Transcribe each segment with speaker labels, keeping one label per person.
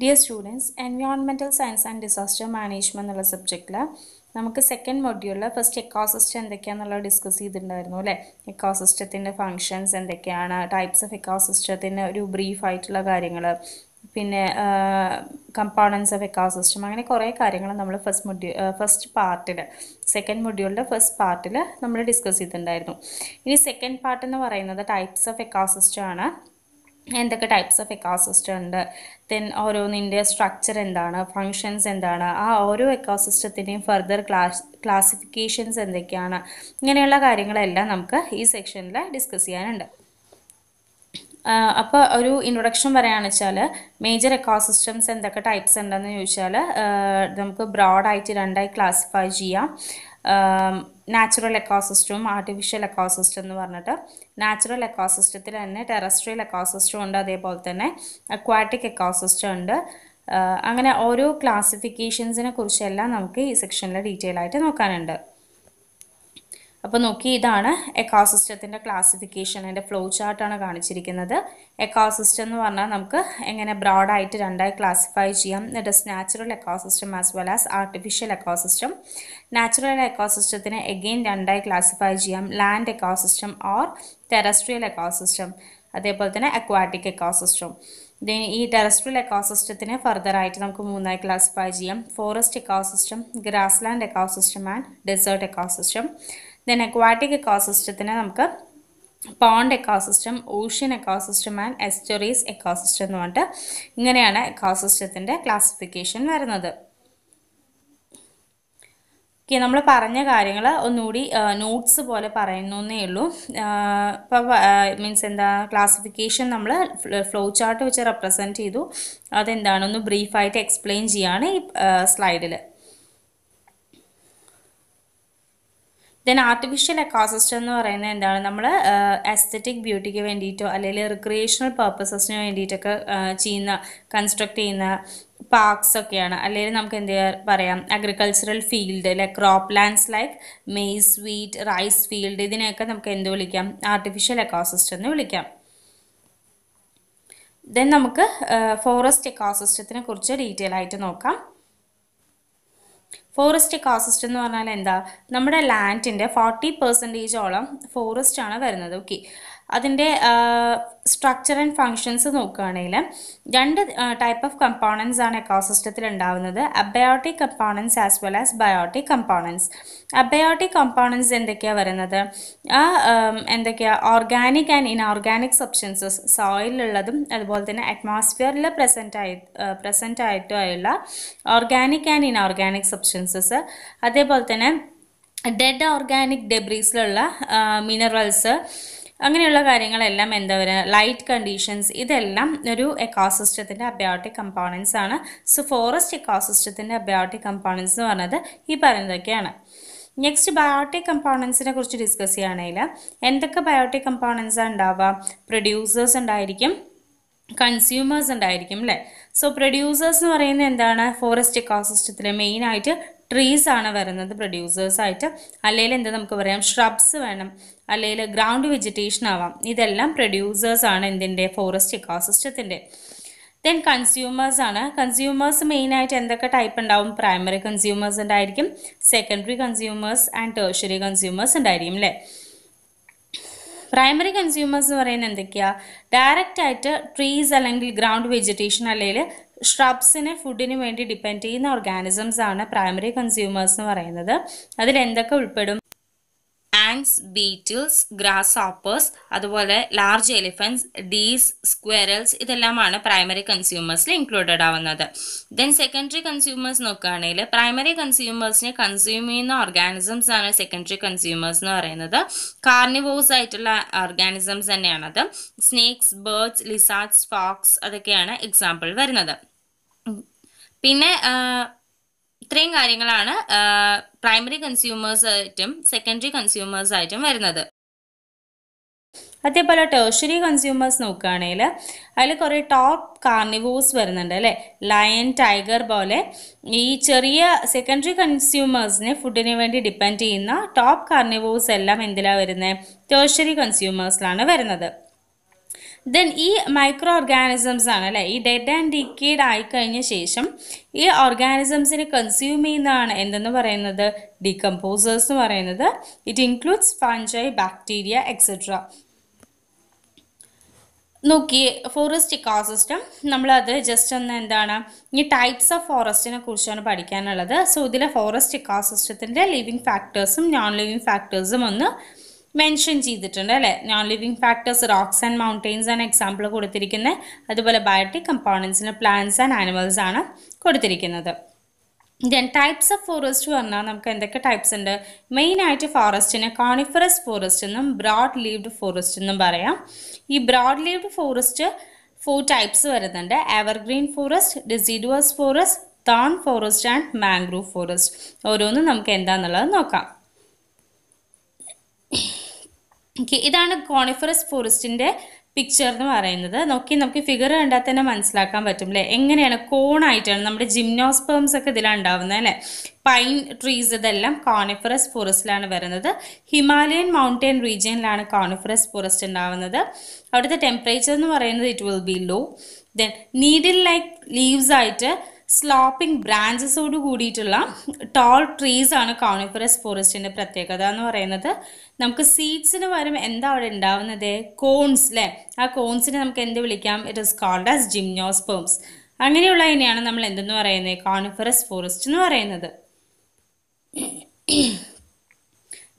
Speaker 1: Dear students environmental science and disaster management എന്നുള്ള സബ്ജക്റ്റിൽ നമുക്ക് സെക്കൻഡ് മൊഡ്യൂളിൽ ഫസ്റ്റ് എക്കോസിസ്റ്റം എന്തൊക്കെയാണെന്നുള്ളത് ഡിസ്കസ് ചെയ്തിട്ടുണ്ടായിരുന്നു അല്ലേ എക്കോസിസ്റ്റത്തിൻ്റെ ഫങ്ഷൻസ് എന്തൊക്കെയാണ് ടൈപ്സ് ഓഫ് എക്കോസിസ്റ്റത്തിൻ്റെ ഒരു ബ്രീഫ് ആയിട്ടുള്ള കാര്യങ്ങൾ പിന്നെ കമ്പോണൻസ് ഓഫ് എക്കോസിസ്റ്റം അങ്ങനെ കുറേ കാര്യങ്ങൾ നമ്മൾ ഫസ്റ്റ് മൊഡ്യൂ ഫസ്റ്റ് പാർട്ടിൽ സെക്കൻഡ് മൊഡ്യൂളിൻ്റെ ഫസ്റ്റ് പാർട്ടിൽ നമ്മൾ ഡിസ്കസ് ചെയ്തിട്ടുണ്ടായിരുന്നു ഇനി സെക്കൻഡ് പാർട്ട് എന്ന് പറയുന്നത് ടൈപ്സ് ഓഫ് എക്കോസിസ്റ്റം ആണ് എന്തൊക്കെ ടൈപ്സ് ഓഫ് എക്കോസിസ്റ്റം ഉണ്ട് ദെൻ ഓരോന്നിൻ്റെ സ്ട്രക്ചർ എന്താണ് ഫങ്ഷൻസ് എന്താണ് ആ ഓരോ എക്കോസിസ്റ്റത്തിൻ്റെയും ഫർദർ ക്ലാസ് ക്ലാസിഫിക്കേഷൻസ് എന്തൊക്കെയാണ് ഇങ്ങനെയുള്ള കാര്യങ്ങളെല്ലാം നമുക്ക് ഈ സെക്ഷനിൽ ഡിസ്കസ് ചെയ്യാനുണ്ട് അപ്പോൾ ഒരു ഇൻട്രൊഡക്ഷൻ പറയുകയാണെന്ന് വെച്ചാൽ മേജർ എക്കോസിസ്റ്റംസ് എന്തൊക്കെ ടൈപ്സ് ഉണ്ടെന്ന് ചോദിച്ചാൽ നമുക്ക് ബ്രോഡായിട്ട് രണ്ടായി ക്ലാസിഫൈ ചെയ്യാം നാച്ചുറൽ എക്കോസിസ്റ്റവും ആർട്ടിഫിഷ്യൽ എക്കോസിസ്റ്റം എന്ന് പറഞ്ഞിട്ട് നാച്ചുറൽ എക്കോസിസ്റ്റത്തിൽ തന്നെ ടെറസ്ട്രിയൽ എക്കോസിസ്റ്റം ഉണ്ട് അതേപോലെ തന്നെ അക്വാറ്റിക് എക്കോസിസ്റ്റം ഉണ്ട് അങ്ങനെ ഓരോ ക്ലാസിഫിക്കേഷൻസിനെ കുറിച്ചെല്ലാം നമുക്ക് ഈ സെക്ഷനിൽ ഡീറ്റെയിൽ ആയിട്ട് നോക്കാനുണ്ട് അപ്പോൾ നോക്കി ഇതാണ് എക്കോസിസ്റ്റത്തിൻ്റെ ക്ലാസിഫിക്കേഷൻ അതിൻ്റെ ഫ്ലോ ചാർട്ടാണ് കാണിച്ചിരിക്കുന്നത് സിസ്റ്റം എന്ന് പറഞ്ഞാൽ നമുക്ക് എങ്ങനെ ബ്രോഡായിട്ട് രണ്ടായി ക്ലാസിഫൈ ചെയ്യാം that is natural ecosystem as well as artificial ecosystem natural എക്കോസിസ്റ്റത്തിനെ എഗെയിൻ രണ്ടായി ക്ലാസിഫൈ ചെയ്യാം land ecosystem or terrestrial ecosystem അതേപോലെ തന്നെ അക്വാറ്റിക് എക്കോസിസ്റ്റം ദെൻ ഈ ടെറസ്ട്രിയൽ എക്കോസിസ്റ്റത്തിനെ ഫർദറായിട്ട് നമുക്ക് മൂന്നായി ക്ലാസിഫൈ ചെയ്യാം forest ecosystem grassland ecosystem and desert ecosystem then aquatic എക്കോ സിസ്റ്റത്തിന് നമുക്ക് pond ecosystem ocean ecosystem and estuaries ecosystem എന്ന് പറഞ്ഞിട്ട് ഇങ്ങനെയാണ് എക്കോ സിസ്റ്റത്തിൻ്റെ ക്ലാസിഫിക്കേഷൻ വരുന്നത് ഓക്കെ നമ്മൾ പറഞ്ഞ കാര്യങ്ങൾ ഒന്നുകൂടി നോട്ട്സ് പോലെ പറയുന്നു എന്നേ ഉള്ളൂ ഇപ്പോൾ മീൻസ് എന്താ ക്ലാസിഫിക്കേഷൻ നമ്മൾ ഫ്ലോ ചാർട്ട് വെച്ച് റെപ്രസെൻറ്റ് ചെയ്തു അതെന്താണെന്ന് ബ്രീഫായിട്ട് എക്സ്പ്ലെയിൻ ചെയ്യുകയാണ് ഈ സ്ലൈഡിൽ ദെൻ ആർട്ടിഫിഷ്യൽ എക്കോസിസ്റ്റം എന്ന് പറയുന്നത് എന്താണ് നമ്മൾ അസ്തറ്റിക് ബ്യൂട്ടിക്ക് വേണ്ടിയിട്ടോ അല്ലെങ്കിൽ റിക്രിയേഷണൽ പർപ്പസസിന് വേണ്ടിയിട്ടൊക്കെ ചെയ്യുന്ന കൺസ്ട്രക്ട് ചെയ്യുന്ന പാർക്സ് ഒക്കെയാണ് അല്ലെങ്കിൽ നമുക്ക് എന്ത് പറയാം agricultural field like crop lands like maize wheat rice field ഇതിനെയൊക്കെ നമുക്ക് എന്ത് വിളിക്കാം ആർട്ടിഫിഷ്യൽ എക്കോസിസ്റ്റം എന്ന് വിളിക്കാം ദെൻ നമുക്ക് ഫോറസ്റ്റ് എക്കോസിസ്റ്റത്തിനെ കുറിച്ച് ഡീറ്റെയിൽ ആയിട്ട് നോക്കാം ഫോറസ്റ്റ് കാസിസ്റ്റ് എന്ന് പറഞ്ഞാൽ എന്താ നമ്മുടെ ലാൻഡിൻ്റെ ഫോർട്ടി പെർസെൻറ്റേജോളം ഫോറസ്റ്റ് ആണ് വരുന്നത് ഓക്കെ അതിൻ്റെ സ്ട്രക്ചർ ആൻഡ് ഫങ്ഷൻസ് നോക്കുകയാണെങ്കിൽ രണ്ട് ടൈപ്പ് ഓഫ് കമ്പോണൻസ് ആണ് എക്കോസിസ്റ്റത്തിൽ ഉണ്ടാവുന്നത് abiotic components as well as biotic components abiotic components എന്തൊക്കെയാണ് വരുന്നത് ആ എന്തൊക്കെയാണ് ഓർഗാനിക് ആൻഡ് ഇൻഓർഗാനിക് സബ്സ്റ്റൻസസ് സോയിലുള്ളതും അതുപോലെ തന്നെ അറ്റ്മോസ്ഫിയറിൽ പ്രസൻ്റ് ആയി പ്രസൻ്റ് ആയിട്ടുമായുള്ള ഓർഗാനിക് ആൻഡ് ഇൻഓർഗാനിക് സബ്സ്റ്റൻസസ് അതേപോലെ തന്നെ ഡെഡ് ഓർഗാനിക് ഡെബ്രീസിലുള്ള മിനറൽസ് അങ്ങനെയുള്ള കാര്യങ്ങളെല്ലാം എന്താ പറയുക ലൈറ്റ് കണ്ടീഷൻസ് ഇതെല്ലാം ഒരു എക്കോസിസ്റ്റത്തിൻ്റെ അബയോട്ടിക് കമ്പോണൻസ് ആണ് സോ ഫോറസ്റ്റ് എക്കോസിസ്റ്റത്തിൻ്റെ അബയോട്ടിക് കമ്പോണൻസ് എന്ന് പറഞ്ഞത് ഈ പറയുന്നതൊക്കെയാണ് നെക്സ്റ്റ് ബയോട്ടിക് കമ്പോണൻസിനെ കുറിച്ച് ഡിസ്കസ് ചെയ്യുകയാണെങ്കിൽ എന്തൊക്കെ ബയോട്ടിക് കമ്പോണൻസ് ഉണ്ടാവുക പ്രൊഡ്യൂസേഴ്സ് ഉണ്ടായിരിക്കും കൺസ്യൂമേഴ്സ് ഉണ്ടായിരിക്കും അല്ലേ സോ പ്രൊഡ്യൂസേഴ്സ് എന്ന് പറയുന്നത് എന്താണ് ഫോറസ്റ്റ് എക്കോസിസ്റ്റത്തിൽ മെയിനായിട്ട് ട്രീസ് ആണ് വരുന്നത് പ്രൊഡ്യൂസേഴ്സായിട്ട് അല്ലെങ്കിൽ എന്താ നമുക്ക് പറയാം ഷ്രബ്സ് വേണം അല്ലെങ്കിൽ ഗ്രൗണ്ട് വെജിറ്റേഷൻ ആവാം ഇതെല്ലാം പ്രൊഡ്യൂസേഴ്സ് ആണ് എന്തിൻ്റെ ഫോറസ്റ്റ് ഇക്കോസിസ്റ്റത്തിൻ്റെ ദെൻ കൺസ്യൂമേഴ്സ് ആണ് കൺസ്യൂമേഴ്സ് മെയിനായിട്ട് എന്തൊക്കെ ടൈപ്പ് ഉണ്ടാവും പ്രൈമറി കൺസ്യൂമേഴ്സ് ഉണ്ടായിരിക്കും secondary consumers and tertiary consumers ഉണ്ടായിരിക്കും അല്ലേ പ്രൈമറി കൺസ്യൂമേഴ്സ് എന്ന് പറയുന്നത് എന്തൊക്കെയാണ് ഡയറക്റ്റ് ആയിട്ട് ട്രീസ് അല്ലെങ്കിൽ ഗ്രൗണ്ട് വെജിറ്റേഷൻ അല്ലെങ്കിൽ ഷ്രബ്സിനെ ഫുഡിന് വേണ്ടി ഡിപ്പെൻഡ് ചെയ്യുന്ന ഓർഗാനിസംസ് ആണ് പ്രൈമറി കൺസ്യൂമേഴ്സ് എന്ന് പറയുന്നത് അതിൽ എന്തൊക്കെ ഉൾപ്പെടും ആൻസ് ബീറ്റിൽസ് ഗ്രാസ് ഓപ്പേഴ്സ് അതുപോലെ ലാർജ് എലിഫൻസ് ഡീസ് സ്ക്വയറൽസ് ഇതെല്ലാമാണ് പ്രൈമറി കൺസ്യൂമേഴ്സിൽ ഇൻക്ലൂഡഡ് ആവുന്നത് ദെൻ സെക്കൻഡറി കൺസ്യൂമേഴ്സ് നോക്കുകയാണെങ്കിൽ പ്രൈമറി കൺസ്യൂമേഴ്സിനെ കൺസ്യൂം ചെയ്യുന്ന ഓർഗാനിസംസ് ആണ് സെക്കൻഡറി കൺസ്യൂമേഴ്സ് എന്ന് പറയുന്നത് കാർണിവോസ് ആയിട്ടുള്ള ഓർഗാനിസംസ് തന്നെയാണത് സ്നേക്സ് ബേർഡ്സ് ലിസാർഡ്സ് ഫോക്സ് അതൊക്കെയാണ് എക്സാമ്പിൾ വരുന്നത് പിന്നെ ഇത്രയും കാര്യങ്ങളാണ് പ്രൈമറി കൺസ്യൂമേഴ്സ് ആയിട്ടും സെക്കൻഡറി കൺസ്യൂമേഴ്സ് ആയിട്ടും വരുന്നത് അതേപോലെ ടേഴ്ഷറി കൺസ്യൂമേഴ്സ് നോക്കുകയാണെങ്കിൽ അതിൽ കുറേ ടോപ്പ് കാർണിവോസ് വരുന്നുണ്ട് അല്ലേ ലയൺ ടൈഗർ പോലെ ഈ ചെറിയ സെക്കൻഡറി കൺസ്യൂമേഴ്സിനെ ഫുഡിന് വേണ്ടി ഡിപ്പെൻഡ് ചെയ്യുന്ന ടോപ്പ് കാർണിവോസ് എല്ലാം എന്തിലാണ് വരുന്നത് ടേഴ്ഷറി കൺസ്യൂമേഴ്സിലാണ് വരുന്നത് ദെൻ ഈ മൈക്രോ ഓർഗാനിസംസ് ആണ് അല്ലേ ഈ ഡെഡ് ആൻഡ് ഡിക്കേഡ് ആയിക്കഴിഞ്ഞ ശേഷം ഈ ഓർഗാനിസംസിനെ കൺസ്യൂം ചെയ്യുന്നതാണ് എന്തെന്ന് പറയുന്നത് ഡീകമ്പോസേഴ്സ് എന്ന് പറയുന്നത് it includes fungi bacteria etcetera നോക്കി ഫോറസ്റ്റ് ഇക്കോസിസ്റ്റം നമ്മളത് ജസ്റ്റ് ഒന്ന് എന്താണ് ഈ ടൈപ്സ് ഓഫ് ഫോറസ്റ്റിനെ കുറിച്ചാണ് പഠിക്കാനുള്ളത് സോ ഇതിലെ ഫോറസ്റ്റ് ഇക്കോസിസ്റ്റത്തിൻ്റെ ലിവിങ് ഫാക്ടേഴ്സും നോൺ ലിവിങ് ഫാക്ടേഴ്സും ഒന്ന് മെൻഷൻ ചെയ്തിട്ടുണ്ട് അല്ലേ non living factors rocks and mountains ആണ് എക്സാമ്പിൾ കൊടുത്തിരിക്കുന്നത് അതുപോലെ ബയോട്ടിക് കമ്പോണൻസിന് പ്ലാന്റ്സ് ആൻഡ് ആനിമൽസ് ആണ് കൊടുത്തിരിക്കുന്നത് ദെൻ ടൈപ്സ് ഓഫ് ഫോറസ്റ്റ് പറഞ്ഞാൽ നമുക്ക് എന്തൊക്കെ ടൈപ്സ് ഉണ്ട് മെയിൻ ആയിട്ട് ഫോറസ്റ്റിന് കോണിഫറസ് ഫോറസ്റ്റ് എന്നും ബ്രോഡ് ലീവ്ഡ് ഫോറസ്റ്റ് എന്നും പറയാം ഈ broad leaved forest four types വരുന്നുണ്ട് evergreen forest deciduous forest thorn forest and mangrove forest ഓരോന്നും നമുക്ക് എന്താണെന്നുള്ളത് നോക്കാം ഓക്കെ ഇതാണ് കോണിഫറസ് ഫോറസ്റ്റിൻ്റെ പിക്ചർ എന്ന് പറയുന്നത് നോക്കി നമുക്ക് ഫിഗർ കണ്ടാൽ തന്നെ മനസ്സിലാക്കാൻ പറ്റും അല്ലേ എങ്ങനെയാണ് കോണായിട്ടാണ് നമ്മുടെ ജിംനോസ്പേംസ് ഒക്കെ ഇതിലാണ് ഉണ്ടാവുന്നത് അല്ലേ പൈൻ ട്രീസ് ഇതെല്ലാം കോണിഫറസ് ഫോറസ്റ്റിലാണ് വരുന്നത് ഹിമാലയൻ മൗണ്ടൻ റീജിയനിലാണ് കോണിഫറസ് ഫോറസ്റ്റ് ഉണ്ടാവുന്നത് അവിടുത്തെ ടെമ്പറേച്ചർ എന്ന് പറയുന്നത് it will be low then needle like leaves ആയിട്ട് സ്ലോപ്പിംഗ് ബ്രാഞ്ചസോട് കൂടിയിട്ടുള്ള ടോൾ ട്രീസ് ആണ് കോണിഫറസ് ഫോറസ്റ്റിൻ്റെ പ്രത്യേകത എന്ന് പറയുന്നത് നമുക്ക് സീഡ്സിന് പകരം എന്താ അവിടെ ഉണ്ടാവുന്നത് കോൺസ് അല്ലേ ആ കോൺസിനെ നമുക്ക് എന്ത് വിളിക്കാം it is called as gymnosperms തന്നെയാണ് നമ്മൾ എന്തെന്ന് പറയുന്നത് കോണിഫറസ് ഫോറസ്റ്റ് എന്ന് പറയുന്നത്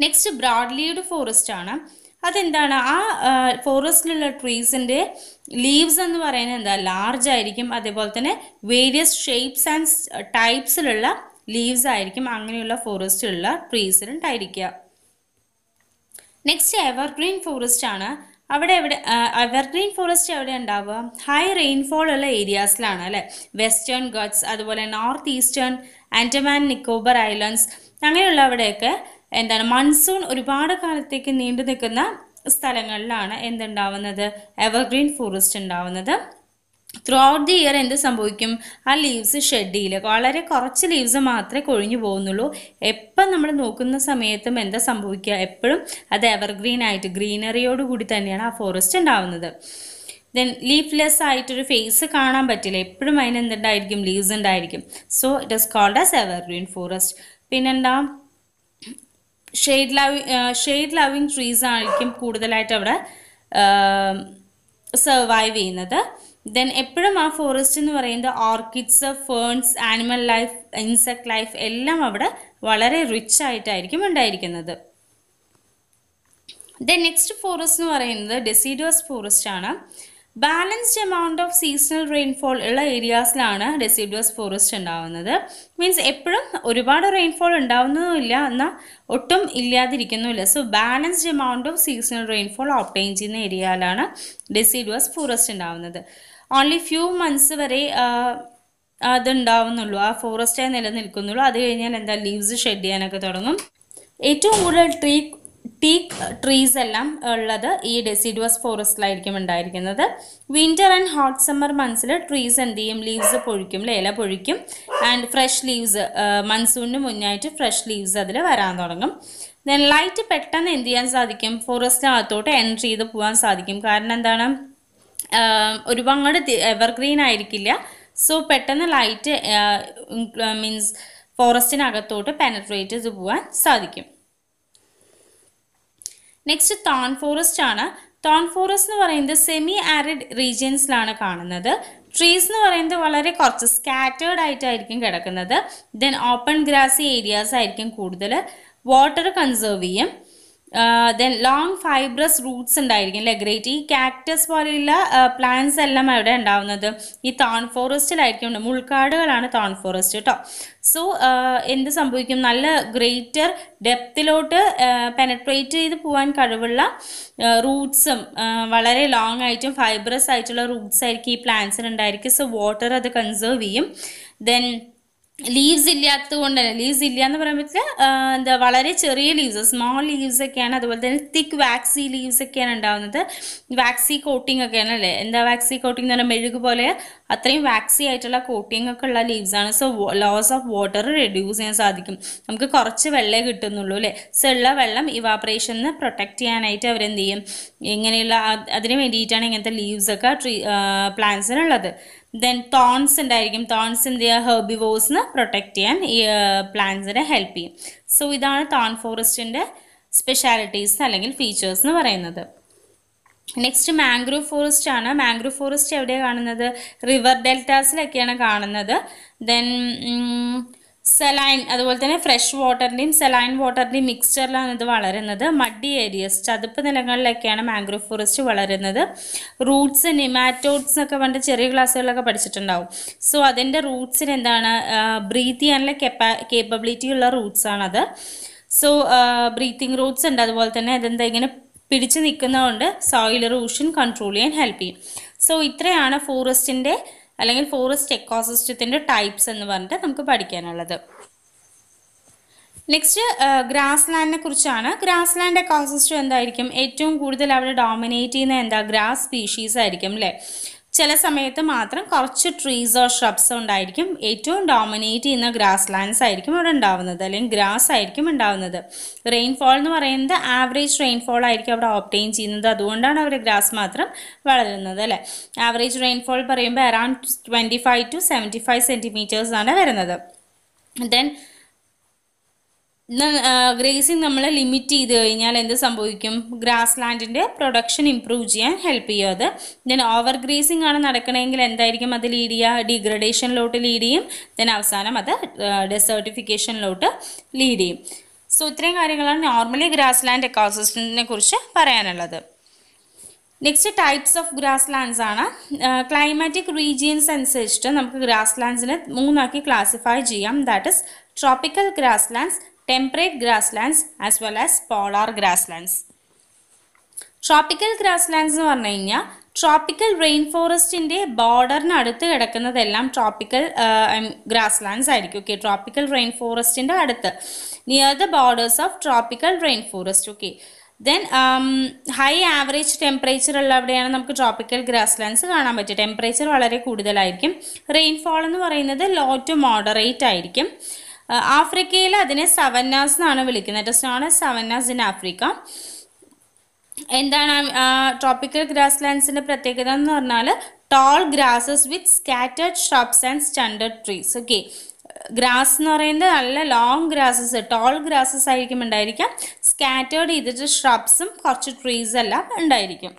Speaker 1: നെക്സ്റ്റ് ബ്രോഡ് ലീവ്ഡ് ഫോറസ്റ്റ് ആണ് അതെന്താണ് ആ ഫോറസ്റ്റിലുള്ള ട്രീസിൻ്റെ ലീവ്സ് എന്ന് പറയുന്നത് എന്താ ലാർജ് ആയിരിക്കും അതേപോലെ തന്നെ വേരിയസ് ഷേപ്സ് ആൻഡ് ടൈപ്സിലുള്ള ലീവ്സ് ആയിരിക്കും അങ്ങനെയുള്ള ഫോറസ്റ്റിലുള്ള ട്രീസിൽ ഉണ്ടായിരിക്കുക നെക്സ്റ്റ് എവർഗ്രീൻ ഫോറസ്റ്റ് ആണ് അവിടെ എവിടെ എവർഗ്രീൻ ഫോറസ്റ്റ് എവിടെ ഉണ്ടാവുക ഹൈ റെയിൻഫോൾ ഉള്ള ഏരിയാസിലാണ് അല്ലെ വെസ്റ്റേൺ ഗട്ട്സ് അതുപോലെ north eastern Andaman Nicobar islands അങ്ങനെയുള്ള അവിടെയൊക്കെ എന്താണ് മൺസൂൺ ഒരുപാട് കാലത്തേക്ക് നീണ്ടു നിൽക്കുന്ന സ്ഥലങ്ങളിലാണ് എന്തുണ്ടാവുന്നത് എവർഗ്രീൻ ഫോറസ്റ്റ് ഉണ്ടാവുന്നത് ത്രൂ ഔട്ട് ദി ഇയർ എന്ത് സംഭവിക്കും ആ ലീവ്സ് ഷെഡ് ചെയ്യില്ല വളരെ കുറച്ച് ലീവ്സ് മാത്രമേ കൊഴിഞ്ഞു പോകുന്നുള്ളൂ എപ്പം നമ്മൾ നോക്കുന്ന സമയത്തും എന്താ സംഭവിക്കുക എപ്പോഴും അത് എവർഗ്രീൻ ആയിട്ട് ഗ്രീനറിയോട് കൂടി തന്നെയാണ് ആ ഫോറസ്റ്റ് ഉണ്ടാവുന്നത് ദെൻ ലീഫ്ലെസ് ആയിട്ടൊരു ഫേസ് കാണാൻ പറ്റില്ല എപ്പോഴും അതിനെന്തുണ്ടായിരിക്കും ലീവ്സ് ഉണ്ടായിരിക്കും so it is called as evergreen forest പിന്നെന്താ shade love shade loving trees ആയിരിക്കും കൂടുതലായിട്ട് അവിടെ സർവൈവ് ചെയ്യുന്നത് ദെൻ എപ്പോഴും ആ ഫോറസ്റ്റ് എന്ന് പറയുന്നത് orchids ferns animal life insect life എല്ലാം അവിടെ വളരെ റിച്ച് ആയിട്ടായിരിക്കും ഉണ്ടായിരിക്കുന്നത് ദെൻ നെക്സ്റ്റ് ഫോറസ്റ്റ് എന്ന് പറയുന്നത് ഡെസിഡോസ് ഫോറസ്റ്റ് ആണ് balanced amount of seasonal rainfall ഉള്ള ഏരിയാസിലാണ് ഡെസിഡ്യൂസ് ഫോറസ്റ്റ് ഉണ്ടാവുന്നത് മീൻസ് എപ്പോഴും ഒരുപാട് റെയിൻഫോൾ ഉണ്ടാവുന്നതുമില്ല എന്നാൽ ഒട്ടും ഇല്ലാതിരിക്കുന്നുമില്ല so balanced amount of seasonal rainfall obtain ചെയ്യുന്ന ഏരിയയിലാണ് ഡെസിഡ്യൂസ് ഫോറസ്റ്റ് ഉണ്ടാവുന്നത് ഓൺലി ഫ്യൂ മന്ത്സ് വരെ അതുണ്ടാവുന്നുള്ളൂ ആ ഫോറസ്റ്റായി നിലനിൽക്കുന്നുള്ളൂ അത് കഴിഞ്ഞാൽ എന്താ ലീവ്സ് ഷെഡ് ചെയ്യാനൊക്കെ തുടങ്ങും ഏറ്റവും കൂടുതൽ ട്രീ ടീക്ക് ട്രീസ് uh, എല്ലാം ഉള്ളത് ഈ ഡെസിഡുവസ് ഫോറസ്റ്റിലായിരിക്കും ഉണ്ടായിരിക്കുന്നത് വിൻ്റർ ആൻഡ് ഹോട്ട് സമ്മർ മന്ത്സിൽ ട്രീസ് എന്ത് ചെയ്യും ലീവ്സ് പൊഴിക്കും ഇല പൊഴിക്കും ആൻഡ് ഫ്രഷ് ലീവ്സ് മൺസൂണിന് മുന്നായിട്ട് ഫ്രഷ് ലീവ്സ് അതിൽ വരാൻ തുടങ്ങും ദെൻ ലൈറ്റ് പെട്ടെന്ന് എന്ത് ചെയ്യാൻ സാധിക്കും ഫോറസ്റ്റിനകത്തോട്ട് എൻട്രി ചെയ്ത് പോകാൻ സാധിക്കും കാരണം എന്താണ് ഒരുപാട് എവർഗ്രീൻ ആയിരിക്കില്ല സോ പെട്ടെന്ന് ലൈറ്റ് മീൻസ് ഫോറസ്റ്റിനകത്തോട്ട് പെനട്രേറ്റ് ചെയ്ത് പോകാൻ സാധിക്കും നെക്സ്റ്റ് തോൺ ഫോറസ്റ്റ് ആണ് തോൺ ഫോറസ്റ്റ് എന്ന് പറയുന്നത് സെമി ആരിഡ് റീജിയൻസിലാണ് കാണുന്നത് ട്രീസ് എന്ന് പറയുന്നത് വളരെ കുറച്ച് സ്കാറ്റേർഡ് ആയിട്ടായിരിക്കും കിടക്കുന്നത് ദെൻ ഓപ്പൺ ഗ്രാസി ഏരിയാസ് ആയിരിക്കും കൂടുതൽ വാട്ടർ കൺസേർവ് ചെയ്യും ദെൻ ലോങ് ഫൈബ്രസ് റൂട്ട്സ് ഉണ്ടായിരിക്കും അല്ലേ ഗ്രേറ്റ് ഈ കാക്ടസ് പോലെയുള്ള പ്ലാന്റ്സ് എല്ലാം അവിടെ ഉണ്ടാവുന്നത് ഈ തോൺ ഫോറസ്റ്റിലായിരിക്കും മുൾക്കാടുകളാണ് തോൺ ഫോറസ്റ്റ് കേട്ടോ സോ എന്ത് സംഭവിക്കും നല്ല ഗ്രേറ്റർ ഡെപ്തിലോട്ട് പെനട്രേറ്റ് ചെയ്ത് പോകാൻ കഴിവുള്ള റൂട്ട്സും വളരെ ലോങ് ആയിട്ടും ഫൈബ്രസ് ആയിട്ടുള്ള റൂട്ട്സ് ആയിരിക്കും ഈ പ്ലാന്റ്സിന് ഉണ്ടായിരിക്കും സോ വാട്ടർ അത് കൺസേർവ് ചെയ്യും ദെൻ ലീവ്സ് ഇല്ലാത്തത് കൊണ്ട് തന്നെ ലീവ്സ് ഇല്ല എന്ന് പറയുമ്പോൾ എന്താ വളരെ ചെറിയ ലീവ്സ് സ്മോൾ ലീവ്സ് ഒക്കെയാണ് അതുപോലെ തന്നെ തിക്ക് വാക്സി ലീവ്സ് ഒക്കെയാണ് ഉണ്ടാവുന്നത് വാക്സി കോട്ടിംഗ് ഒക്കെയാണ് അല്ലേ എന്താ വാക്സി കോട്ടിംഗ് എന്ന് പറഞ്ഞാൽ മെഴുക് പോലെ അത്രയും വാക്സി ആയിട്ടുള്ള കോട്ടിംഗ് ഒക്കെ ഉള്ള ലീവ്സ് ആണ് so loss of water reduce ചെയ്യാൻ സാധിക്കും നമുക്ക് കുറച്ച് വെള്ളമേ കിട്ടുന്നുള്ളൂ അല്ലേ സോ ഉള്ള വെള്ളം നിന്ന് പ്രൊട്ടക്റ്റ് ചെയ്യാനായിട്ട് അവരെന്ത് ചെയ്യും ഇങ്ങനെയുള്ള അതിന് വേണ്ടിയിട്ടാണ് ഇങ്ങനത്തെ ലീവ്സ് ഒക്കെ ട്രീ പ്ലാന്റ്സിനുള്ളത് ദെൻ തോൺസ് ഉണ്ടായിരിക്കും തോൺസ് എന്ത് ചെയ്യുക ഹെർബി വോസിന് പ്രൊട്ടക്റ്റ് ചെയ്യാൻ ഈ പ്ലാന്റ്സിനെ ഹെൽപ്പ് ചെയ്യും സോ ഇതാണ് തോൺ ഫോറസ്റ്റിൻ്റെ സ്പെഷ്യാലിറ്റീസ് അല്ലെങ്കിൽ ഫീച്ചേഴ്സ് എന്ന് പറയുന്നത് നെക്സ്റ്റ് മാംഗ്രൂവ് ഫോറസ്റ്റ് ആണ് മാംഗ്രൂവ് ഫോറസ്റ്റ് എവിടെയാണ് കാണുന്നത് റിവർ ഡെൽറ്റാസിലൊക്കെയാണ് കാണുന്നത് ദെൻ സലൈൻ അതുപോലെ തന്നെ ഫ്രഷ് വാട്ടറിൻ്റെയും സലൈൻ വാട്ടറിൻ്റെയും മിക്സ്ചറിലാണ് ഇത് വളരുന്നത് മഡി ഏരിയസ് ചതുപ്പ് നിലങ്ങളിലൊക്കെയാണ് മാംഗ്രൂവ് ഫോറസ്റ്റ് വളരുന്നത് റൂട്ട്സ് നിമാറ്റോഡ്സ് ഒക്കെ പണ്ട് ചെറിയ ക്ലാസ്സുകളിലൊക്കെ പഠിച്ചിട്ടുണ്ടാവും സോ അതിൻ്റെ റൂട്ട്സിന് എന്താണ് ബ്രീത്ത് ചെയ്യാനുള്ള കെപ്പാ കേപ്പബിലിറ്റി ഉള്ള റൂട്ട്സ് ആണത് സോ ബ്രീത്തിങ് റൂട്ട്സ് ഉണ്ട് അതുപോലെ തന്നെ അതെന്താ ഇങ്ങനെ പിടിച്ചു നിൽക്കുന്നതുകൊണ്ട് സോയിൽ റൂഷൻ കൺട്രോൾ ചെയ്യാൻ ഹെൽപ്പ് ചെയ്യും സോ ഇത്രയാണ് ഫോറസ്റ്റിൻ്റെ അല്ലെങ്കിൽ ഫോറസ്റ്റ് എക്കോസിസ്റ്റത്തിൻ്റെ ടൈപ്സ് എന്ന് പറഞ്ഞിട്ട് നമുക്ക് പഠിക്കാനുള്ളത് നെക്സ്റ്റ് ഗ്രാസ് ലാൻഡിനെ കുറിച്ചാണ് ഗ്രാസ് ലാൻഡ് എക്കോസിസ്റ്റം എന്തായിരിക്കും ഏറ്റവും കൂടുതൽ അവിടെ ഡോമിനേറ്റ് ചെയ്യുന്ന എന്താ ഗ്രാസ് സ്പീഷീസ് ആയിരിക്കും അല്ലേ ചില സമയത്ത് മാത്രം കുറച്ച് ട്രീസോ ഷ്രബ്സോ ഉണ്ടായിരിക്കും ഏറ്റവും ഡോമിനേറ്റ് ചെയ്യുന്ന ഗ്രാസ് ലാൻഡ്സ് ആയിരിക്കും അവിടെ ഉണ്ടാവുന്നത് അല്ലെങ്കിൽ ഗ്രാസ് ആയിരിക്കും ഉണ്ടാവുന്നത് റെയിൻഫോൾ എന്ന് പറയുന്നത് ആവറേജ് റെയിൻഫോൾ ആയിരിക്കും അവിടെ ഓപ്റ്റെയിൻ ചെയ്യുന്നത് അതുകൊണ്ടാണ് അവർ ഗ്രാസ് മാത്രം വളരുന്നത് അല്ലേ ആവറേജ് റെയിൻഫോൾ പറയുമ്പോൾ around twenty five to seventy five സെൻറ്റിമീറ്റേഴ്സാണ് വരുന്നത് ദെൻ ഗ്രേസിങ് നമ്മൾ ലിമിറ്റ് ചെയ്ത് കഴിഞ്ഞാൽ എന്ത് സംഭവിക്കും ഗ്രാസ് ലാൻഡിൻ്റെ പ്രൊഡക്ഷൻ ഇംപ്രൂവ് ചെയ്യാൻ ഹെൽപ്പ് ചെയ്യും അത് ദെൻ ഓവർ ഗ്രേസിങ് ആണ് നടക്കണമെങ്കിൽ എന്തായിരിക്കും അത് ലീഡ് ചെയ്യുക ഡിഗ്രഡേഷനിലോട്ട് ലീഡ് ചെയ്യും ദെൻ അവസാനം അത് ഡെസേർട്ടിഫിക്കേഷനിലോട്ട് ലീഡ് ചെയ്യും സോ ഇത്രയും കാര്യങ്ങളാണ് നോർമലി ഗ്രാസ് ലാൻഡ് എക്കോസിസ്റ്റിനെ കുറിച്ച് പറയാനുള്ളത് next types of grass lands ആണ് ക്ലൈമാറ്റിക് റീജിയൻസ് അനുസരിച്ചിട്ട് നമുക്ക് ഗ്രാസ് ലാൻഡ്സിനെ മൂന്നാക്കി ക്ലാസിഫൈ ചെയ്യാം that is tropical grass lands temperate grasslands as well as polar grasslands. Tropical grasslands എന്ന് പറഞ്ഞു കഴിഞ്ഞാൽ ട്രോപ്പിക്കൽ റെയിൻ ഫോറസ്റ്റിൻ്റെ ബോർഡറിന് അടുത്ത് കിടക്കുന്നതെല്ലാം ട്രോപ്പിക്കൽ ഗ്രാസ്ലാൻഡ്സ് ആയിരിക്കും ഓക്കെ ട്രോപ്പിക്കൽ റെയിൻ ഫോറസ്റ്റിൻ്റെ അടുത്ത് near the borders of tropical rain forest okay then high average temperature ഉള്ള അവിടെയാണ് നമുക്ക് ട്രോപ്പിക്കൽ ഗ്രാസ്ലാൻഡ്സ് കാണാൻ പറ്റുക ടെമ്പറേച്ചർ വളരെ കൂടുതലായിരിക്കും റെയിൻഫോൾ എന്ന് പറയുന്നത് ലോ ടു മോഡറേറ്റ് ആയിരിക്കും ആഫ്രിക്കയിൽ അതിനെ സവന്നാസ് എന്നാണ് വിളിക്കുന്നത് ടെസ്റ്റാണ് സവന്നാസ് ഇൻ ആഫ്രിക്ക എന്താണ് ട്രോപ്പിക്കൽ ഗ്രാസ് ലാൻഡ്സിൻ്റെ പ്രത്യേകത എന്ന് പറഞ്ഞാൽ tall grasses with scattered shrubs and standard trees okay grass എന്ന് പറയുന്നത് നല്ല ലോങ് ഗ്രാസസ് ടോൾ ഗ്രാസസ് ആയിരിക്കും ഉണ്ടായിരിക്കാം സ്കാറ്റേർഡ് ചെയ്തിട്ട് ഷ്രബ്സും കുറച്ച് ട്രീസ് എല്ലാം ഉണ്ടായിരിക്കും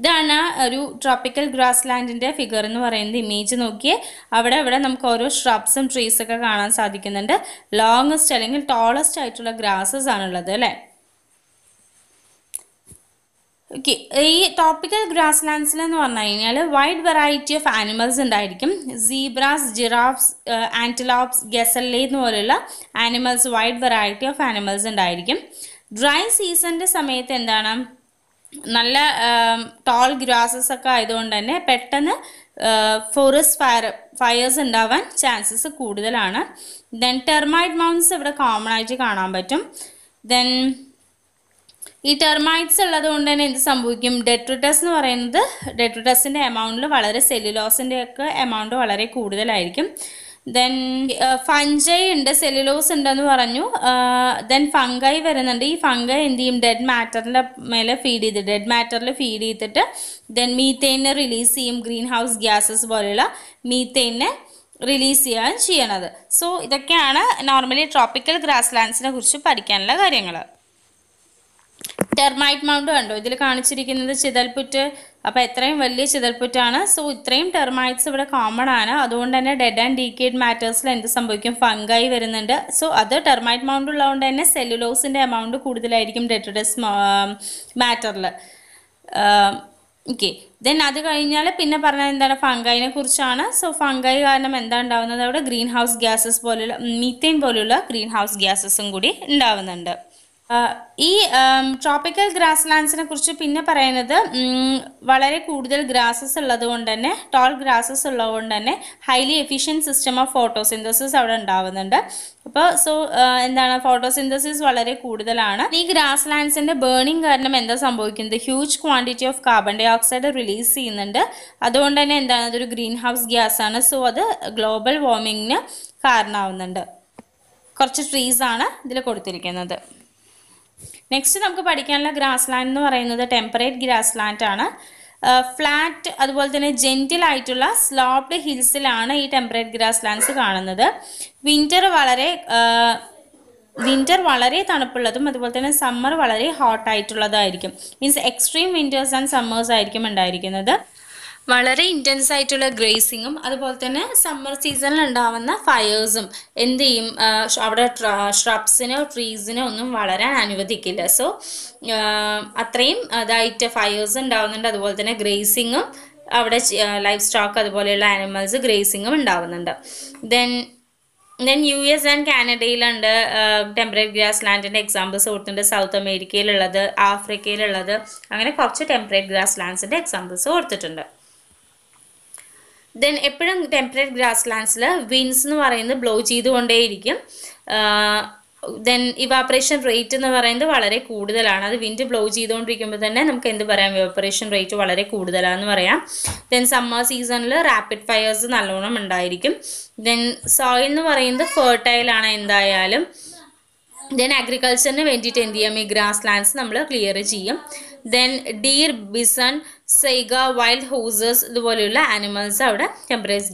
Speaker 1: ഇതാണ് ഒരു ട്രോപ്പിക്കൽ ഗ്രാസ് ലാൻഡിൻ്റെ ഫിഗർ എന്ന് പറയുന്നത് ഇമേജ് നോക്കിയേ അവിടെ അവിടെ നമുക്ക് ഓരോ ഷ്രബ്സും ട്രീസൊക്കെ കാണാൻ സാധിക്കുന്നുണ്ട് ലോങ്സ്റ്റ് അല്ലെങ്കിൽ ടോളസ്റ്റ് ആയിട്ടുള്ള ഗ്രാസസ് ആണുള്ളത് അല്ലേ ഓക്കെ ഈ ടോപ്പിക്കൽ ഗ്രാസ് ലാൻഡ്സിലെന്ന് പറഞ്ഞു കഴിഞ്ഞാൽ വൈഡ് വെറൈറ്റി ഓഫ് ആനിമൽസ് ഉണ്ടായിരിക്കും സീബ്രാസ് ജിറാഫ്സ് ആൻറ്റിലോപ്സ് ഗസല്ലേ എന്ന് പോലുള്ള animals wide variety of animals ഉണ്ടായിരിക്കും ഡ്രൈ സീസണിൻ്റെ സമയത്ത് എന്താണ് നല്ല ടോൾ ഗ്രാസസ് ഒക്കെ ആയതുകൊണ്ട് തന്നെ പെട്ടെന്ന് ഫോറസ്റ്റ് ഫയർ ഫയേഴ്സ് ഉണ്ടാവാൻ ചാൻസസ് കൂടുതലാണ് ദെൻ ടെർമൈറ്റ് മൗണ്ട്സ് ഇവിടെ കോമൺ ആയിട്ട് കാണാൻ പറ്റും ദെൻ ഈ ടെർമൈറ്റ്സ് ഉള്ളത് കൊണ്ട് തന്നെ എന്ത് സംഭവിക്കും ഡെട്രിട്ടസ് എന്ന് പറയുന്നത് ഡെട്രിട്ടസിൻ്റെ എമൗണ്ടിൽ വളരെ സെല്ലുലോസിൻ്റെ ഒക്കെ എമൗണ്ട് വളരെ കൂടുതലായിരിക്കും ദെൻ ഫഞ്ചൈ uh, ഉണ്ട് സെല്ലുലോസ് ഉണ്ടെന്ന് പറഞ്ഞു ദെൻ uh, ഫംഗൈ വരുന്നുണ്ട് ഈ ഫംഗൈ എന്ത് ചെയ്യും ഡെഡ് മാറ്ററിൻ്റെ മേലെ ഫീഡ് ചെയ്ത് ഡെഡ് മാറ്ററിൽ ഫീഡ് ചെയ്തിട്ട് ദെൻ മീത്തേനെ റിലീസ് ചെയ്യും ഗ്രീൻ ഹൗസ് ഗ്യാസസ് പോലെയുള്ള മീത്തേനെ റിലീസ് ചെയ്യാൻ ചെയ്യണത് സോ ഇതൊക്കെയാണ് നോർമലി ട്രോപ്പിക്കൽ ഗ്രാസ് ലാൻഡ്സിനെ കുറിച്ച് പഠിക്കാനുള്ള കാര്യങ്ങൾ ടെർമൈറ്റ് മൗണ്ട് കണ്ടു ഇതിൽ കാണിച്ചിരിക്കുന്നത് ചിതൽപുറ്റ് അപ്പം എത്രയും വലിയ ചിതൽപുറ്റാണ് സോ ഇത്രയും ടെർമൈറ്റ്സ് ഇവിടെ കോമൺ ആണ് അതുകൊണ്ട് തന്നെ ഡെഡ് ആൻഡ് ഡീക്കേഡ് മാറ്റേഴ്സിൽ എന്ത് സംഭവിക്കും ഫംഗായി വരുന്നുണ്ട് സോ അത് ടെർമൈറ്റ് മൗണ്ട് ഉള്ളതുകൊണ്ട് തന്നെ സെല്ലുലോസിൻ്റെ എമൗണ്ട് കൂടുതലായിരിക്കും ഡെറ്റഡസ് മാറ്ററിൽ ഓക്കെ ദെൻ അത് കഴിഞ്ഞാൽ പിന്നെ പറഞ്ഞത് എന്താണ് ഫംഗൈനെ കുറിച്ചാണ് സോ ഫംഗൈ കാരണം എന്താ ഉണ്ടാവുന്നത് അവിടെ ഗ്രീൻ ഹൗസ് ഗ്യാസസ് പോലെയുള്ള മീത്തേൻ പോലെയുള്ള ഗ്രീൻ ഹൗസ് ഗ്യാസസും കൂടി ഉണ്ടാവുന്നുണ്ട് ഈ ട്രോപ്പിക്കൽ ഗ്രാസ് ലാൻഡ്സിനെ കുറിച്ച് പിന്നെ പറയുന്നത് വളരെ കൂടുതൽ ഗ്രാസസ് ഉള്ളത് കൊണ്ട് തന്നെ ടോൾ ഗ്രാസസ് ഉള്ളതുകൊണ്ട് തന്നെ highly efficient system of photosynthesis അവിടെ ഉണ്ടാവുന്നുണ്ട് അപ്പോൾ സോ എന്താണ് ഫോട്ടോസിന്തസിസ് വളരെ കൂടുതലാണ് ഈ ഗ്രാസ് ലാൻഡ്സിൻ്റെ ബേണിംഗ് കാരണം എന്താ സംഭവിക്കുന്നത് huge quantity of carbon dioxide release ചെയ്യുന്നുണ്ട് അതുകൊണ്ട് തന്നെ എന്താണ് അതൊരു ഗ്രീൻ ഹൗസ് ഗ്യാസാണ് സോ അത് ഗ്ലോബൽ വാർമിങ്ങിന് കാരണമാവുന്നുണ്ട് കുറച്ച് ട്രീസാണ് ഇതിൽ കൊടുത്തിരിക്കുന്നത് നെക്സ്റ്റ് നമുക്ക് പഠിക്കാനുള്ള ഗ്രാസ് ലാൻഡ് എന്ന് പറയുന്നത് ടെമ്പറേറ്റ് ഗ്രാസ് ലാൻഡ് ആണ് ഫ്ലാറ്റ് uh, അതുപോലെ തന്നെ ജെൻറ്റിൽ ആയിട്ടുള്ള സ്ലോപ്ഡ് ഹിൽസിലാണ് ഈ ടെമ്പറേറ്റ് ഗ്രാസ് ലാൻഡ്സ് കാണുന്നത് വിൻ്റർ വളരെ വിൻ്റർ uh, വളരെ തണുപ്പുള്ളതും അതുപോലെ തന്നെ സമ്മർ വളരെ ഹോട്ടായിട്ടുള്ളതായിരിക്കും means extreme winters and summers ആയിരിക്കും ഉണ്ടായിരിക്കുന്നത് വളരെ ഇൻറ്റൻസ് ആയിട്ടുള്ള ഗ്രേസിങ്ങും അതുപോലെ തന്നെ സമ്മർ സീസണിൽ ഉണ്ടാവുന്ന ഫയേഴ്സും എന്ത് ചെയ്യും അവിടെ ഷ്രബ്സിനോ ട്രീസിനോ ഒന്നും വളരാൻ അനുവദിക്കില്ല സോ അത്രയും അതായിട്ട് ഫയേഴ്സ് ഉണ്ടാവുന്നുണ്ട് അതുപോലെ തന്നെ ഗ്രേസിങ്ങും അവിടെ ലൈഫ് സ്റ്റോക്ക് അതുപോലെയുള്ള ആനിമൽസ് ഗ്രേസിങ്ങും ഉണ്ടാവുന്നുണ്ട് then then U S and കാനഡയിലുണ്ട് ടെമ്പറേറ്റ് ഗ്രാസ് ലാൻഡിൻ്റെ എക്സാമ്പിൾസ് കൊടുത്തിട്ടുണ്ട് സൗത്ത് അമേരിക്കയിലുള്ളത് ആഫ്രിക്കയിലുള്ളത് അങ്ങനെ കുറച്ച് ടെമ്പറേറ്റ് ഗ്രാസ് ലാൻഡ്സിൻ്റെ എക്സാമ്പിൾസ് കൊടുത്തിട്ടുണ്ട് ദെൻ എപ്പോഴും ടെമ്പറേറ്റ് ഗ്രാസ് ലാൻഡ്സിൽ വിൻസ് എന്ന് പറയുന്നത് ബ്ലോ ചെയ്തുകൊണ്ടേയിരിക്കും ദെൻ ഇവാപ്പറേഷൻ റേറ്റ് എന്ന് പറയുന്നത് വളരെ കൂടുതലാണ് അത് വിൻഡ് ബ്ലോ ചെയ്തുകൊണ്ടിരിക്കുമ്പോൾ തന്നെ നമുക്ക് എന്ത് പറയാം ഇവാപ്പറേഷൻ റേറ്റ് വളരെ കൂടുതലാണെന്ന് പറയാം ദെൻ സമ്മർ സീസണിൽ റാപ്പിഡ് ഫയേഴ്സ് നല്ലോണം ഉണ്ടായിരിക്കും ദെൻ സോയിൽ എന്ന് പറയുന്നത് ഫെർട്ടൈലാണ് എന്തായാലും ദെൻ അഗ്രികൾച്ചറിന് വേണ്ടിയിട്ട് എന്ത് ചെയ്യാം ഈ ഗ്രാസ് ലാൻഡ്സ് നമ്മൾ ക്ലിയർ ചെയ്യും then deer bison saiga wild horses ഇതുപോലെയുള്ള ആനിമൽസ് അവിടെ ടെമ്പറേസ്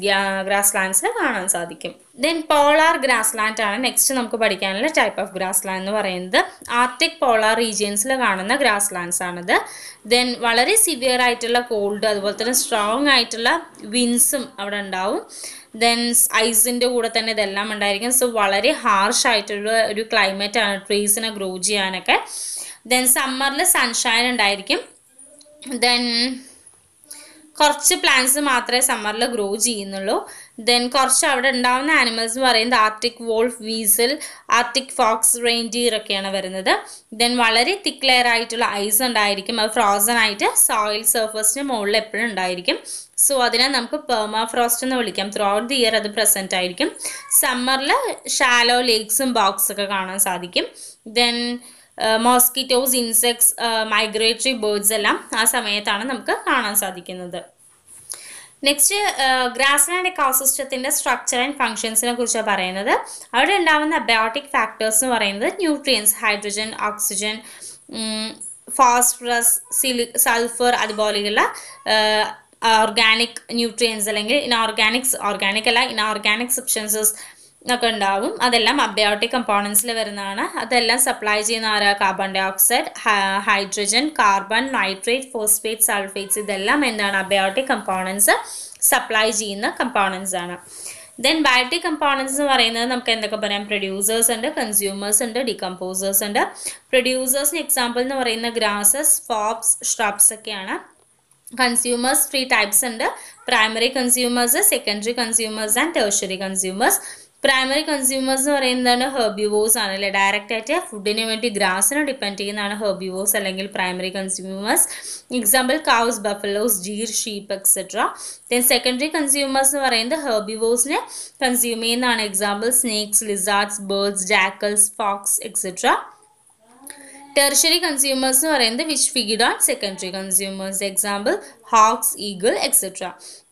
Speaker 1: ഗ്രാസ് ലാൻഡ്സിൽ കാണാൻ സാധിക്കും ദെൻ പോളാർ ഗ്രാസ് ലാൻഡ് ആണ് നെക്സ്റ്റ് നമുക്ക് പഠിക്കാനുള്ള ടൈപ്പ് ഓഫ് ഗ്രാസ് ലാൻഡ് എന്ന് പറയുന്നത് ആർട്ടിക് പോളാർ റീജിയൻസിൽ കാണുന്ന ഗ്രാസ് ലാൻഡ്സ് ആണിത് ദെൻ വളരെ സിവിയർ ആയിട്ടുള്ള കോൾഡ് അതുപോലെ തന്നെ സ്ട്രോങ് ആയിട്ടുള്ള വിൻസും അവിടെ ഉണ്ടാവും ദെൻ ഐസിൻ്റെ കൂടെ തന്നെ ഇതെല്ലാം ഉണ്ടായിരിക്കും സോ വളരെ ഹാർഷ് ആയിട്ടുള്ള ഒരു ആണ് ട്രീസിനെ ഗ്രോ ചെയ്യാനൊക്കെ ദെൻ സമ്മറിൽ സൺഷൈൻ ഉണ്ടായിരിക്കും ദെൻ കുറച്ച് പ്ലാന്റ്സ് മാത്രമേ സമ്മറിൽ ഗ്രോ ചെയ്യുന്നുള്ളൂ ദെൻ കുറച്ച് അവിടെ ഉണ്ടാവുന്ന ആനിമൽസ് എന്ന് പറയുന്നത് Arctic wolf weasel Arctic fox reindeer ഒക്കെയാണ് വരുന്നത് ദെൻ വളരെ തിക്ക് ലെയർ ആയിട്ടുള്ള ഐസ് ഉണ്ടായിരിക്കും അത് ഫ്രോസൺ ആയിട്ട് സോയിൽ സർഫസിന് മുകളിൽ എപ്പോഴും ഉണ്ടായിരിക്കും സോ അതിനെ നമുക്ക് പെർമാ ഫ്രോസ്റ്റ് എന്ന് വിളിക്കാം ത്രൂ ഔട്ട് ദി ഇയർ അത് പ്രസൻറ്റ് ആയിരിക്കും സമ്മറിൽ ഷാലോ ലേക്സും ബോക്സൊക്കെ കാണാൻ സാധിക്കും then mosquitoes insects migratory birds എല്ലാം ആ സമയത്താണ് നമുക്ക് കാണാൻ സാധിക്കുന്നത് നെക്സ്റ്റ് ഗ്രാസ് ലാൻഡ് എക്കോസിസ്റ്റത്തിൻ്റെ സ്ട്രക്ചർ ആൻഡ് ഫങ്ഷൻസിനെ കുറിച്ചാണ് പറയുന്നത് അവിടെ ഉണ്ടാകുന്ന അബയോട്ടിക് ഫാക്ടേഴ്സ് എന്ന് പറയുന്നത് ന്യൂട്രിയൻസ് ഹൈഡ്രജൻ ഓക്സിജൻ ഫോസ്ഫറസ് സിലി സൾഫർ അതുപോലെയുള്ള ഓർഗാനിക് ന്യൂട്രിയൻസ് അല്ലെങ്കിൽ ഓർഗാനിക്സ് ഓർഗാനിക് അല്ല ഓർഗാനിക് സബ്സ്റ്റൻസസ് ഒക്കെ ഉണ്ടാവും അതെല്ലാം അബയോട്ടിക് കമ്പോണൻസിൽ വരുന്നതാണ് അതെല്ലാം സപ്ലൈ ചെയ്യുന്ന ആരാ carbon dioxide hydrogen carbon nitrate phosphate sulphates ഇതെല്ലാം എന്താണ് അബയോട്ടിക് കമ്പോണൻസ് സപ്ലൈ ചെയ്യുന്ന കമ്പോണൻസ് ആണ് ദെൻ ബയോട്ടിക് കമ്പോണൻസ് എന്ന് പറയുന്നത് നമുക്ക് എന്തൊക്കെ പറയാം പ്രൊഡ്യൂസേഴ്സ് ഉണ്ട് കൺസ്യൂമേഴ്സ് ഉണ്ട് ഡികമ്പോസേഴ്സ് ഉണ്ട് പ്രൊഡ്യൂസേഴ്സിന് എക്സാമ്പിൾ എന്ന് പറയുന്ന ഗ്രാസസ് ഫോപ്സ് ഷ്രബ്സ് ഒക്കെയാണ് കൺസ്യൂമേഴ്സ് ത്രീ ടൈപ്സ് ഉണ്ട് primary consumers secondary consumers and tertiary consumers primary consumers എന്ന് പറയുന്നതാണ് ഹെർബ്യൂവേഴ്സ് ആണ് അല്ലേ ആയിട്ട് ഫുഡിന് വേണ്ടി ഗ്രാസിനെ ഡിപ്പെൻഡ് ചെയ്യുന്നതാണ് ഹെർബ്യൂവേഴ്സ് അല്ലെങ്കിൽ primary consumers example cows buffaloes deer sheep etcetera then secondary consumers എന്ന് പറയുന്നത് ഹെർബ്യൂവേഴ്സിനെ കൺസ്യൂം ചെയ്യുന്നതാണ് example snakes lizards birds jackals fox etcetera tertiary consumers എന്ന് പറയുന്നത് which feed on secondary consumers example hawks eagle etcetera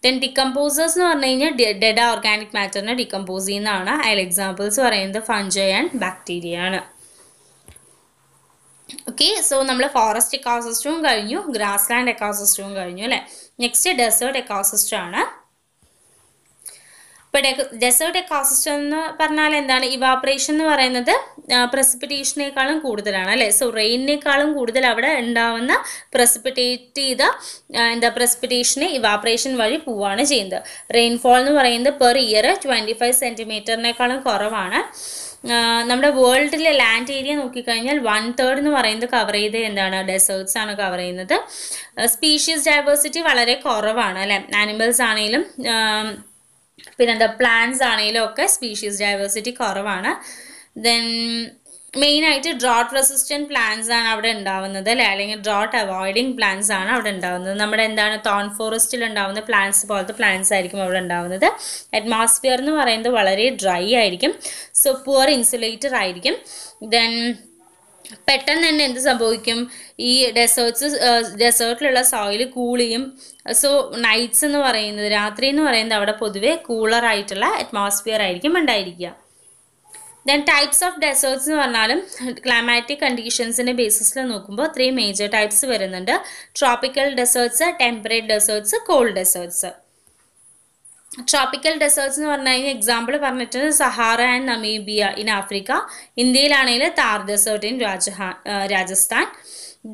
Speaker 1: then decomposers എന്ന് പറഞ്ഞു കഴിഞ്ഞാൽ dead organic മാറ്ററിനെ decompose ചെയ്യുന്നതാണ് അതിൽ എക്സാമ്പിൾസ് പറയുന്നത് ഫഞ്ചൈ ആൻഡ് ബാക്ടീരിയ ആണ് ഓക്കെ സോ നമ്മൾ ഫോറസ്റ്റ് എക്കോസിസ്റ്റവും കഴിഞ്ഞു ഗ്രാസ് ലാൻഡ് എക്കോസിസ്റ്റവും കഴിഞ്ഞു അല്ലേ നെക്സ്റ്റ് ഡെസേർട്ട് എക്കോസിസ്റ്റം ആണ് ഇപ്പോഴേക്ക് ഡെസേർട്ട് എക്കോസിസ്റ്റം എന്ന് പറഞ്ഞാൽ എന്താണ് ഇവാപറേഷൻ എന്ന് പറയുന്നത് പ്രസിപ്പിറ്റേഷനേക്കാളും കൂടുതലാണ് അല്ലേ സോ റെയിനേക്കാളും കൂടുതൽ അവിടെ ഉണ്ടാവുന്ന പ്രസിപ്പിറ്റേറ്റ് ചെയ്ത എന്താ പ്രസിപ്പിറ്റേഷനെ ഇവാപറേഷൻ വഴി പോവുകയാണ് ചെയ്യുന്നത് റെയിൻഫോൾ എന്ന് പറയുന്നത് പെർ ഇയർ ട്വൻറ്റി ഫൈവ് സെൻറ്റിമീറ്ററിനേക്കാളും കുറവാണ് നമ്മുടെ വേൾഡിലെ ലാൻഡ് ഏരിയ നോക്കിക്കഴിഞ്ഞാൽ വൺ തേർഡ് എന്ന് പറയുന്നത് കവർ ചെയ്ത് എന്താണ് ഡെസേർട്സ് ആണ് കവർ ചെയ്യുന്നത് സ്പീഷീസ് ഡൈവേഴ്സിറ്റി വളരെ കുറവാണ് അല്ലേ ആനിമൽസ് ആണെങ്കിലും പിന്നെ എന്താ പ്ലാന്റ്സ് ആണെങ്കിലും ഒക്കെ സ്പീഷീസ് ഡൈവേഴ്സിറ്റി കുറവാണ് ദെൻ മെയിനായിട്ട് ഡ്രോട്ട് റെസിസ്റ്റൻറ്റ് പ്ലാന്റ്സ് ആണ് അവിടെ ഉണ്ടാവുന്നത് അല്ലേ അല്ലെങ്കിൽ ഡ്രോട്ട് അവോയ്ഡിങ് പ്ലാന്റ്സ് ആണ് അവിടെ ഉണ്ടാവുന്നത് നമ്മുടെ എന്താണ് തോൺ ഫോറസ്റ്റിൽ ഉണ്ടാവുന്ന പ്ലാന്റ്സ് പോലത്തെ പ്ലാന്റ്സ് ആയിരിക്കും അവിടെ ഉണ്ടാവുന്നത് അറ്റ്മോസ്ഫിയർ എന്ന് പറയുന്നത് വളരെ ഡ്രൈ ആയിരിക്കും സോ പുവർ ഇൻസുലേറ്റർ ആയിരിക്കും ദെൻ പെട്ടെന്ന് തന്നെ എന്ത് സംഭവിക്കും ഈ ഡെസേർട്സ് ഡെസേർട്ടിലുള്ള സോയിൽ കൂൾ ചെയ്യും സോ നൈറ്റ്സ് എന്ന് പറയുന്നത് രാത്രി എന്ന് പറയുന്നത് അവിടെ പൊതുവേ കൂളറായിട്ടുള്ള അറ്റ്മോസ്ഫിയർ ആയിരിക്കും ഉണ്ടായിരിക്കുക ദെൻ ടൈപ്സ് ഓഫ് ഡെസേർട്സ് എന്ന് പറഞ്ഞാലും ക്ലൈമാറ്റിക് കണ്ടീഷൻസിൻ്റെ ബേസിസിൽ നോക്കുമ്പോൾ ത്രീ മേജർ ടൈപ്സ് വരുന്നുണ്ട് tropical deserts temperate deserts cold deserts tropical deserts എന്ന് പറഞ്ഞാൽ കഴിഞ്ഞാൽ എക്സാമ്പിൾ പറഞ്ഞിട്ട് Sahara and Namibia in Africa ഇന്ത്യയിലാണെങ്കിൽ Thar desert in Rajasthan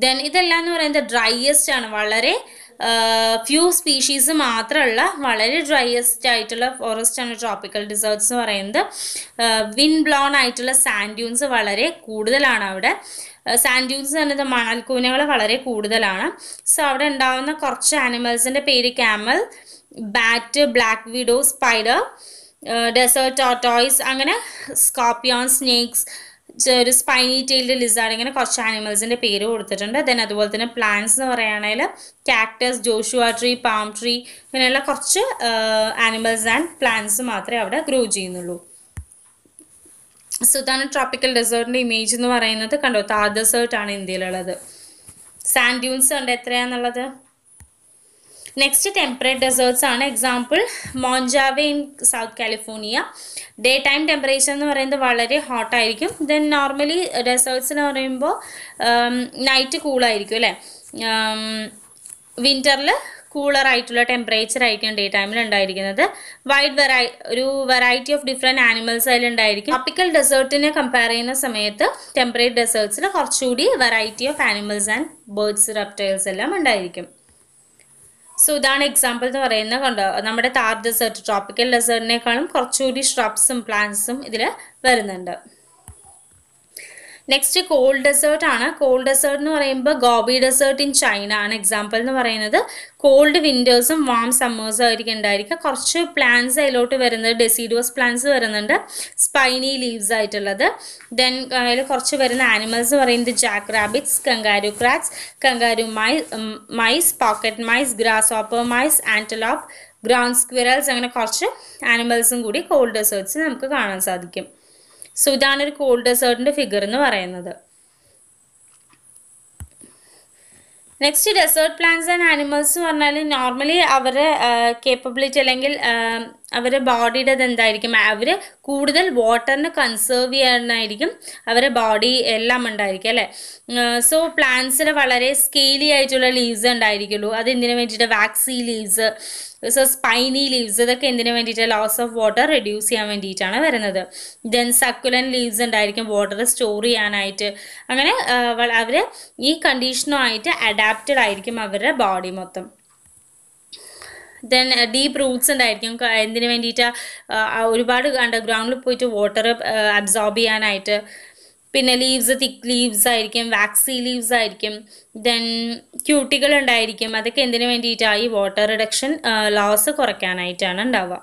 Speaker 1: then ഇതെല്ലാം എന്ന് പറയുന്നത് ഡ്രൈയസ്റ്റ് ആണ് വളരെ ഫ്യൂ സ്പീഷീസ് മാത്രമുള്ള വളരെ ഡ്രൈയസ്റ്റ് ആയിട്ടുള്ള ഫോറസ്റ്റ് ആണ് ട്രോപ്പിക്കൽ ഡിസേർട്സ് എന്ന് പറയുന്നത് വിൻ ബ്ലോൺ ആയിട്ടുള്ള സാൻഡ്യൂൺസ് വളരെ കൂടുതലാണ് അവിടെ സാൻഡ്യൂൺസ് എന്ന് പറയുന്നത് മണൽക്കൂനകൾ വളരെ കൂടുതലാണ് സോ അവിടെ ഉണ്ടാവുന്ന കുറച്ച് ആനിമൽസിൻ്റെ പേര് camel bat black widow spider desert tortoise അങ്ങനെ സ്കോർപ്പിയോൺ സ്നേക്സ് ഒരു സ്പൈനി ടെയിൽഡ് ലിസാർഡ് ഇങ്ങനെ കുറച്ച് ആനിമൽസിൻ്റെ പേര് കൊടുത്തിട്ടുണ്ട് ദെൻ അതുപോലെ തന്നെ പ്ലാന്റ്സ് എന്ന് പറയുകയാണെങ്കിൽ cactus Joshua tree palm tree ഇങ്ങനെയുള്ള കുറച്ച് ആനിമൽസ് ആൻഡ് പ്ലാന്റ്സ് മാത്രമേ അവിടെ ഗ്രോ ചെയ്യുന്നുള്ളൂ സുധാന ട്രോപ്പിക്കൽ ഡെസേർട്ടിൻ്റെ ഇമേജ് എന്ന് പറയുന്നത് കണ്ടോ താർ ഡെസേർട്ടാണ് ഇന്ത്യയിലുള്ളത് സാൻഡ്യൂൺസ് ഉണ്ട് എത്രയാണെന്നുള്ളത് നെക്സ്റ്റ് ടെമ്പറേറ്റ് ഡെസേർട്സ് ആണ് example Mojave in south California day time temperature എന്ന് പറയുന്നത് വളരെ ഹോട്ടായിരിക്കും ദെൻ നോർമലി ഡെസേർട്സ് എന്ന് പറയുമ്പോൾ നൈറ്റ് കൂളായിരിക്കും അല്ലേ വിൻ്ററിൽ കൂളറായിട്ടുള്ള ആയിട്ടുള്ള ടെമ്പറേച്ചർ ആയിരിക്കും ഡേ ടൈമിൽ ഉണ്ടായിരിക്കുന്നത് വൈഡ് വെറൈ ഒരു വെറൈറ്റി ഓഫ് ഡിഫറെൻറ്റ് ആനിമൽസ് അതിൽ ഉണ്ടായിരിക്കും ടോപ്പിക്കൽ ഡെസേർട്ടിനെ കമ്പയർ ചെയ്യുന്ന സമയത്ത് ടെമ്പറേറ്റ് ഡെസേർട്സിൽ കുറച്ചുകൂടി variety of animals and birds reptiles എല്ലാം ഉണ്ടായിരിക്കും സോ ഇതാണ് എക്സാമ്പിൾ എന്ന് പറയുന്നത് കണ്ടോ നമ്മുടെ താർ ഡെസേർട്ട് ട്രോപ്പിക്കൽ ഡെസേർട്ടിനേക്കാളും കുറച്ചുകൂടി ഷ്രബ്സും പ്ലാന്റ്സും ഇതിൽ വരുന്നുണ്ട് നെക്സ്റ്റ് കോൾഡ് ഡെസേർട്ട് ആണ് കോൾഡ് ഡെസേർട്ട് എന്ന് പറയുമ്പോൾ ഗോബി ഡെസേർട്ട് ഇൻ ചൈന ആണ് എക്സാമ്പിൾ എന്ന് പറയുന്നത് കോൾഡ് വിൻഡേഴ്സും വാം സമ്മേഴ്സും ആയിരിക്കും ഉണ്ടായിരിക്കുക കുറച്ച് പ്ലാന്റ്സ് അതിലോട്ട് വരുന്നത് ഡെസിഡുവസ് പ്ലാന്റ്സ് വരുന്നുണ്ട് സ്പൈനി ലീവ്സ് ആയിട്ടുള്ളത് ദെൻ അതിൽ കുറച്ച് വരുന്ന ആനിമൽസ് പറയുന്നത് jack rabbits kangaroo rats kangaroo my mice pocket mice grasshopper mice antelope ground squirrels അങ്ങനെ കുറച്ച് ആനിമൽസും കൂടി കോൾഡ് ഡെസേർട്സ് നമുക്ക് കാണാൻ സാധിക്കും സോ ഇതാണ് ഒരു കൂൾ ഡെസേർട്ടിൻ്റെ ഫിഗർ എന്ന് പറയുന്നത് next desert plants and animals എന്ന് പറഞ്ഞാൽ നോർമലി അവരുടെ കേപ്പബിലിറ്റി അല്ലെങ്കിൽ അവരെ ബോഡിയുടെ ഇതെന്തായിരിക്കും അവർ കൂടുതൽ വാട്ടറിനെ കൺസേർവ് ചെയ്യാനായിരിക്കും അവരെ ബോഡി എല്ലാം ഉണ്ടായിരിക്കും അല്ലേ സോ പ്ലാന്റ്സിന് വളരെ സ്കെയിലി ആയിട്ടുള്ള ലീവ്സ് ഉണ്ടായിരിക്കുള്ളൂ അത് എന്തിനു വേണ്ടിയിട്ട് waxy leaves so spiny leaves ഇതൊക്കെ എന്തിനു വേണ്ടിയിട്ട് ലോസ് ഓഫ് വാട്ടർ റെഡ്യൂസ് ചെയ്യാൻ വേണ്ടിയിട്ടാണ് വരുന്നത് ദെൻ സക്കുലൻ ലീവ്സ് ഉണ്ടായിരിക്കും വാട്ടർ സ്റ്റോർ ചെയ്യാനായിട്ട് അങ്ങനെ അവർ ഈ കണ്ടീഷനുമായിട്ട് അഡാപ്റ്റഡ് ആയിരിക്കും അവരുടെ ബോഡി മൊത്തം ദെൻ ഡീപ്പ് റൂട്ട്സ് ഉണ്ടായിരിക്കും എന്തിനു വേണ്ടിയിട്ട് ഒരുപാട് അണ്ടർഗ്രൗണ്ടിൽ പോയിട്ട് വാട്ടർ അബ്സോർബ് uh, ചെയ്യാനായിട്ട് പിന്നെ ലീവ്സ് തിക്ക് ലീവ്സ് ആയിരിക്കും വാക്സി ലീവ്സ് ആയിരിക്കും ദെൻ ക്യൂട്ടികൾ ഉണ്ടായിരിക്കും അതൊക്കെ എന്തിനു വേണ്ടിയിട്ടാണ് ഈ വാട്ടർ റിഡക്ഷൻ ലോസ് കുറയ്ക്കാനായിട്ടാണ് ഉണ്ടാവുക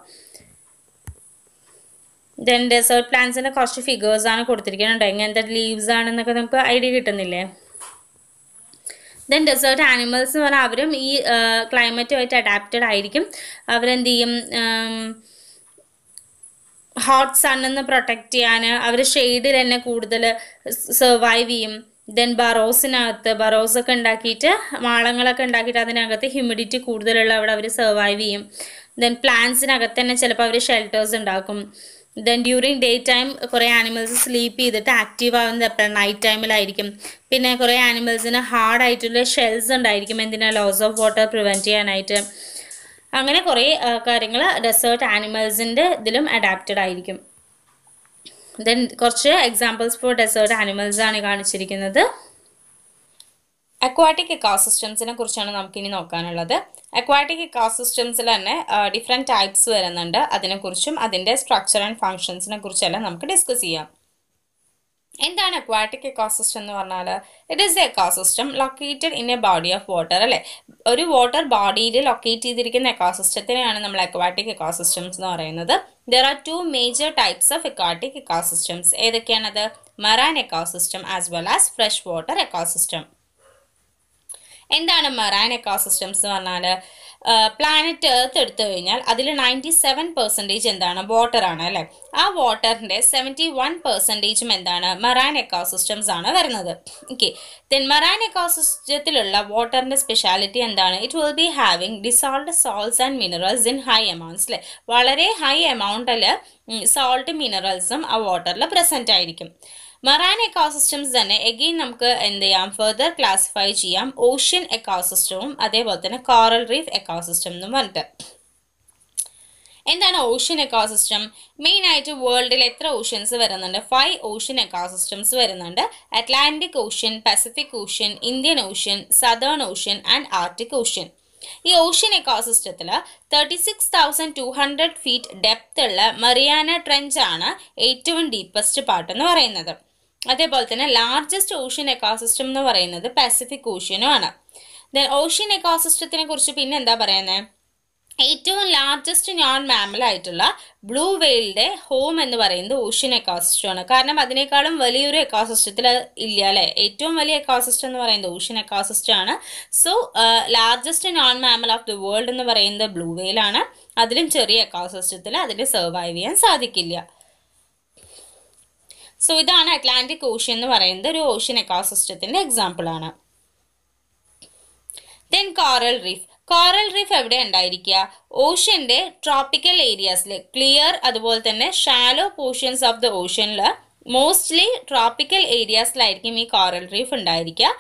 Speaker 1: ദെൻ ഡെസേർട്ട് പ്ലാന്റ്സിൻ്റെ കുറച്ച് ഫിഗേഴ്സാണ് കൊടുത്തിരിക്കുന്നുണ്ട് എങ്ങനത്തെ ലീവ്സ് ആണെന്നൊക്കെ നമുക്ക് ഐഡിയ കിട്ടുന്നില്ലേ ദെൻ ഡെസേർട്ട് ആനിമൽസ് എന്ന് പറഞ്ഞാൽ അവരും ഈ ക്ലൈമറ്റുമായിട്ട് അഡാപ്റ്റഡ് ആയിരിക്കും അവരെന്ത് ചെയ്യും ഹോട്ട് സണ്ണെന്ന് പ്രൊട്ടക്റ്റ് ചെയ്യാൻ അവർ ഷെയ്ഡിൽ തന്നെ കൂടുതൽ സർവൈവ് ചെയ്യും ദെൻ ബറോസിനകത്ത് ബറോസ് ഒക്കെ ഉണ്ടാക്കിയിട്ട് മാളങ്ങളൊക്കെ ഉണ്ടാക്കിയിട്ട് അതിനകത്ത് ഹ്യൂമിഡിറ്റി കൂടുതലുള്ള അവിടെ അവർ സർവൈവ് ചെയ്യും ദെൻ പ്ലാന്റ്സിനകത്ത് തന്നെ ചിലപ്പോൾ അവർ ഷെൽട്ടേഴ്സ് ഉണ്ടാക്കും ദെൻ ഡ്യൂറിങ് ഡേ ടൈം കുറേ ആനിമൽസ് സ്ലീപ്പ് ചെയ്തിട്ട് ആക്റ്റീവ് ആവുന്നത് എപ്പോഴാണ് നൈറ്റ് ടൈമിലായിരിക്കും പിന്നെ കുറേ ആനിമൽസിന് ഹാർഡ് ആയിട്ടുള്ള ഷെൽസ് ഉണ്ടായിരിക്കും എന്തിനാ ലോസ് ഓഫ് വാട്ടർ പ്രിവെൻറ്റ് ചെയ്യാനായിട്ട് അങ്ങനെ കുറേ കാര്യങ്ങൾ ഡെസേർട്ട് ആനിമൽസിൻ്റെ ഇതിലും അഡാപ്റ്റഡ് ആയിരിക്കും ദെൻ കുറച്ച് എക്സാമ്പിൾസ് ഫോർ ഡെസേർട്ട് ആനിമൽസാണ് കാണിച്ചിരിക്കുന്നത് അക്വാട്ടിക് ഇക്കോസിസ്റ്റംസിനെ കുറിച്ചാണ് നമുക്കിനി നോക്കാനുള്ളത് അക്വാട്ടിക് എക്കോസിസ്റ്റംസിൽ തന്നെ ഡിഫറെൻറ്റ് ടൈപ്സ് വരുന്നുണ്ട് അതിനെക്കുറിച്ചും അതിൻ്റെ സ്ട്രക്ചർ ആൻഡ് ഫങ്ഷൻസിനെ കുറിച്ചെല്ലാം നമുക്ക് ഡിസ്കസ് ചെയ്യാം എന്താണ് അക്വാട്ടിക് എക്കോസിസ്റ്റം എന്ന് പറഞ്ഞാൽ it is a ecosystem located in a body of water അല്ലേ ഒരു വാട്ടർ ബോഡിയിൽ ലൊക്കേറ്റ് ചെയ്തിരിക്കുന്ന എക്കോസിസ്റ്റത്തിനെയാണ് നമ്മൾ അക്വാട്ടിക് ഇക്കോസിസ്റ്റംസ് എന്ന് പറയുന്നത് there are two major types of aquatic ecosystems ഏതൊക്കെയാണത് marine ecosystem as well as fresh water ecosystem എന്താണ് മെറൈൻ എക്കോ സിസ്റ്റംസ് എന്ന് പറഞ്ഞാൽ പ്ലാനറ്റ് എർത്ത് എടുത്തു കഴിഞ്ഞാൽ അതിൽ നയൻറ്റി സെവൻ പെർസെൻറ്റേജ് എന്താണ് വാട്ടറാണ് അല്ലേ ആ വാട്ടറിൻ്റെ സെവൻറ്റി വൺ പെർസെൻറ്റേജും എന്താണ് മെറൈൻ എക്കോ സിസ്റ്റംസ് ആണ് വരുന്നത് ഓക്കെ ദെൻ മെറൈൻ എക്കോ സിസ്റ്റത്തിലുള്ള വാട്ടറിൻ്റെ സ്പെഷ്യാലിറ്റി എന്താണ് it will be having dissolved salts and minerals in high amounts അല്ലേ വളരെ ഹൈ എമൗണ്ടിൽ സോൾട്ട് മിനറൽസും ആ വാട്ടറിൽ പ്രസൻ്റ് ആയിരിക്കും മറൈൻ എക്കോസിസ്റ്റംസ് തന്നെ എഗെയിൻ നമുക്ക് എന്ത് ചെയ്യാം ഫെർദർ ക്ലാസിഫൈ ചെയ്യാം ഓഷ്യൻ എക്കോസിസ്റ്റവും അതേപോലെ തന്നെ കോറൽ റീഫ് എക്കോസിസ്റ്റം എന്നും പറഞ്ഞിട്ട് എന്താണ് ഓഷ്യൻ എക്കോസിസ്റ്റം മെയിൻ ആയിട്ട് വേൾഡിൽ എത്ര ഓഷ്യൻസ് വരുന്നുണ്ട് ഫൈവ് ഓഷ്യൻ എക്കോസിസ്റ്റംസ് വരുന്നുണ്ട് Atlantic Ocean Pacific Ocean Indian Ocean Southern Ocean and Arctic Ocean ഈ ഓഷ്യൻ എക്കോസിസ്റ്റത്തിൽ thirty six thousand two hundred feet depth ഉള്ള മറിയാന ട്രെഞ്ചാണ് ആണ് ഏറ്റവും ഡീപ്പസ്റ്റ് പാർട്ട് എന്ന് പറയുന്നത് അതേപോലെ തന്നെ ലാർജസ്റ്റ് ഓഷ്യൻ എക്കോസിസ്റ്റം എന്ന് പറയുന്നത് പസഫിക് ഓഷ്യനും ആണ് ദെൻ ഓഷ്യൻ എക്കോസിസ്റ്റത്തിനെ കുറിച്ച് പിന്നെ എന്താ പറയുന്നത് ഏറ്റവും ലാർജസ്റ്റ് നോൺ മാമൽ ആയിട്ടുള്ള ബ്ലൂ വെയിലിൻ്റെ ഹോം എന്ന് പറയുന്നത് ഓഷ്യൻ എക്കോസിസ്റ്റമാണ് കാരണം അതിനേക്കാളും വലിയൊരു എക്കോസിസ്റ്റത്തിൽ ഇല്ല അല്ലേ ഏറ്റവും വലിയ എക്കോസിസ്റ്റം എന്ന് പറയുന്നത് ഓഷ്യൻ എക്കോസിസ്റ്റം ആണ് so largest non mammal of the world എന്ന് പറയുന്നത് ബ്ലൂ വെയിലാണ് അതിലും ചെറിയ എക്കോസിസ്റ്റത്തിൽ അതിന് സർവൈവ് ചെയ്യാൻ സാധിക്കില്ല സോ ഇതാണ് അറ്റ്ലാന്റിക് ഓഷ്യൻ എന്ന് പറയുന്നത് ഒരു ഓഷ്യൻ എക്കോസിസ്റ്റത്തിൻ്റെ എക്സാമ്പിളാണ് then coral reef coral reef എവിടെ ഉണ്ടായിരിക്കുക ഓഷ്യന്റെ ട്രോപ്പിക്കൽ ഏരിയാസിൽ ക്ലിയർ അതുപോലെ തന്നെ ഷാലോ പോർഷൻസ് ഓഫ് ദ ഓഷ്യനിൽ മോസ്റ്റ്ലി ട്രോപ്പിക്കൽ ഏരിയാസിലായിരിക്കും ഈ കോറൽ റീഫ് ഉണ്ടായിരിക്കുക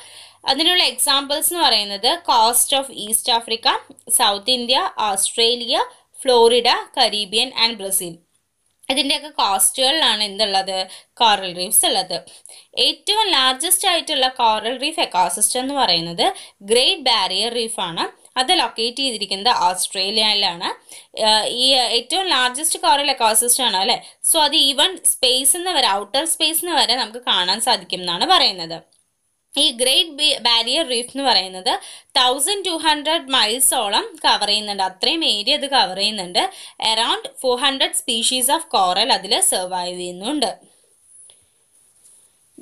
Speaker 1: അതിനുള്ള എക്സാമ്പിൾസ് എന്ന് പറയുന്നത് coast of east Africa south India Australia Florida Caribbean and Brazil ഇതിൻ്റെയൊക്കെ കോസ്റ്റുകളിലാണ് എന്തുള്ളത് കോറൽ റീഫ്സ് ഉള്ളത് ഏറ്റവും ലാർജസ്റ്റ് ആയിട്ടുള്ള കോറൽ റീഫ് എക്കോസിസ്റ്റം എന്ന് പറയുന്നത് ഗ്രേറ്റ് ബാരിയർ റീഫാണ് അത് ലൊക്കേറ്റ് ചെയ്തിരിക്കുന്നത് ഓസ്ട്രേലിയയിലാണ് ഈ ഏറ്റവും ലാർജസ്റ്റ് കോറൽ എക്കോസിസ്റ്റം ആണ് അല്ലേ സോ അത് ഈവൺ സ്പേസ് എന്ന് വരെ ഔട്ടർ സ്പേസ് എന്ന് വരെ നമുക്ക് കാണാൻ സാധിക്കും എന്നാണ് പറയുന്നത് ഈ ഗ്രേറ്റ് ബാരിയർ റീഫ് എന്ന് പറയുന്നത് തൗസൻഡ് ടു ഹൺഡ്രഡ് മൈൽസോളം കവർ ചെയ്യുന്നുണ്ട് അത്രയും ഏരിയ അത് കവർ ചെയ്യുന്നുണ്ട് around four hundred species of coral അതിൽ സർവൈവ് ചെയ്യുന്നുണ്ട്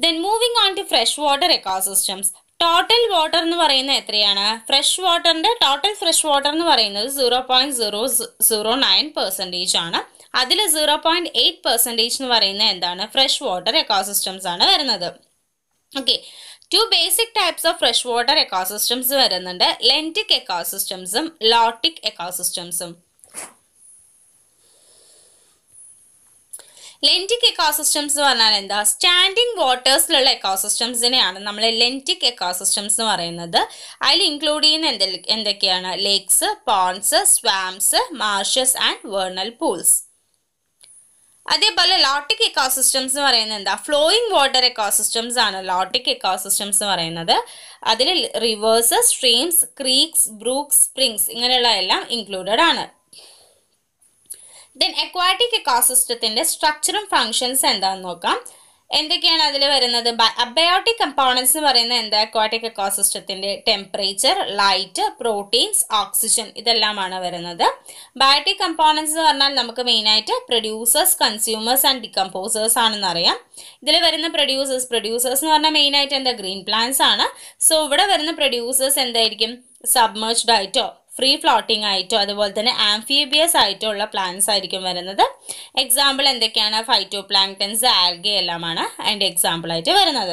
Speaker 1: then moving on to fresh water ecosystems total water എന്ന് പറയുന്നത് എത്രയാണ് ഫ്രഷ് വാട്ടറിൻ്റെ ടോട്ടൽ ഫ്രഷ് വാട്ടർ എന്ന് പറയുന്നത് zero point zero zero nine percentage ആണ് അതിൽ സീറോ പോയിൻറ്റ് എയ്റ്റ് പെർസെൻറ്റേജ് എന്ന് പറയുന്നത് എന്താണ് ഫ്രഷ് വാട്ടർ എക്കോസിസ്റ്റംസ് ആണ് വരുന്നത് okay two basic types of fresh water ecosystems വരുന്നുണ്ട് ലെൻറ്റിക് എക്കോസിസ്റ്റംസും ലോട്ടിക് എക്കോസിസ്റ്റംസും ലെൻറ്റിക് എക്കോസിസ്റ്റംസ് എന്ന് പറഞ്ഞാൽ എന്താ സ്റ്റാൻഡിങ് വാട്ടേഴ്സിലുള്ള എക്കോസിസ്റ്റംസിനെയാണ് നമ്മൾ ലെൻറ്റിക് എക്കോസിസ്റ്റംസ് എന്ന് പറയുന്നത് അതിൽ ഇൻക്ലൂഡ് ചെയ്യുന്ന എന്തൊക്കെയാണ് lakes ponds swamps marshes and vernal pools അതേപോലെ ലോട്ടിക് എക്കോസിസ്റ്റംസ് എന്ന് പറയുന്നത് എന്താ ഫ്ലോയിങ് വാട്ടർ എക്കോസിസ്റ്റംസ് ആണ് ലോട്ടിക് എക്കോസിസ്റ്റംസ് എന്ന് പറയുന്നത് അതിൽ rivers streams creeks brooks springs ഇങ്ങനെയുള്ള എല്ലാം ഇൻക്ലൂഡഡ് ആണ് ദെൻ അക്വാറ്റിക് എക്കോസിസ്റ്റത്തിൻ്റെ സ്ട്രക്ചറും ഫങ്ഷൻസ് എന്താണെന്ന് നോക്കാം എന്തൊക്കെയാണ് അതിൽ വരുന്നത് അബയോട്ടിക് കമ്പോണൻസ് എന്ന് പറയുന്നത് എന്താ അക്വാട്ടിക് എക്കോസിസ്റ്റത്തിന്റെ ടെമ്പറേച്ചർ ലൈറ്റ് പ്രോട്ടീൻസ് ഓക്സിജൻ ഇതെല്ലാമാണ് വരുന്നത് ബയോട്ടിക് കമ്പോണൻസ് എന്ന് പറഞ്ഞാൽ നമുക്ക് മെയിനായിട്ട് പ്രൊഡ്യൂസേഴ്സ് കൺസ്യൂമേഴ്സ് ആൻഡ് ആണെന്ന് ആണെന്നറിയാം ഇതിൽ വരുന്ന പ്രൊഡ്യൂസേഴ്സ് പ്രൊഡ്യൂസേഴ്സ് എന്ന് പറഞ്ഞാൽ മെയിനായിട്ട് എന്താ ഗ്രീൻ പ്ലാന്റ്സ് ആണ് സോ ഇവിടെ വരുന്ന പ്രൊഡ്യൂസേഴ്സ് എന്തായിരിക്കും സബ്മേർജ്ഡ് ആയിട്ടോ ഫ്രീ ഫ്ലോട്ടിംഗ് ആയിട്ടോ അതുപോലെ തന്നെ ആംഫീബിയസ് ആയിട്ടോ ഉള്ള പ്ലാന്റ്സ് ആയിരിക്കും വരുന്നത് എക്സാമ്പിൾ എന്തൊക്കെയാണ് ഫൈറ്റോ പ്ലാങ്ക്ടൻസ് ആൽഗെ എല്ലാമാണ് അതിൻ്റെ എക്സാമ്പിളായിട്ട് വരുന്നത്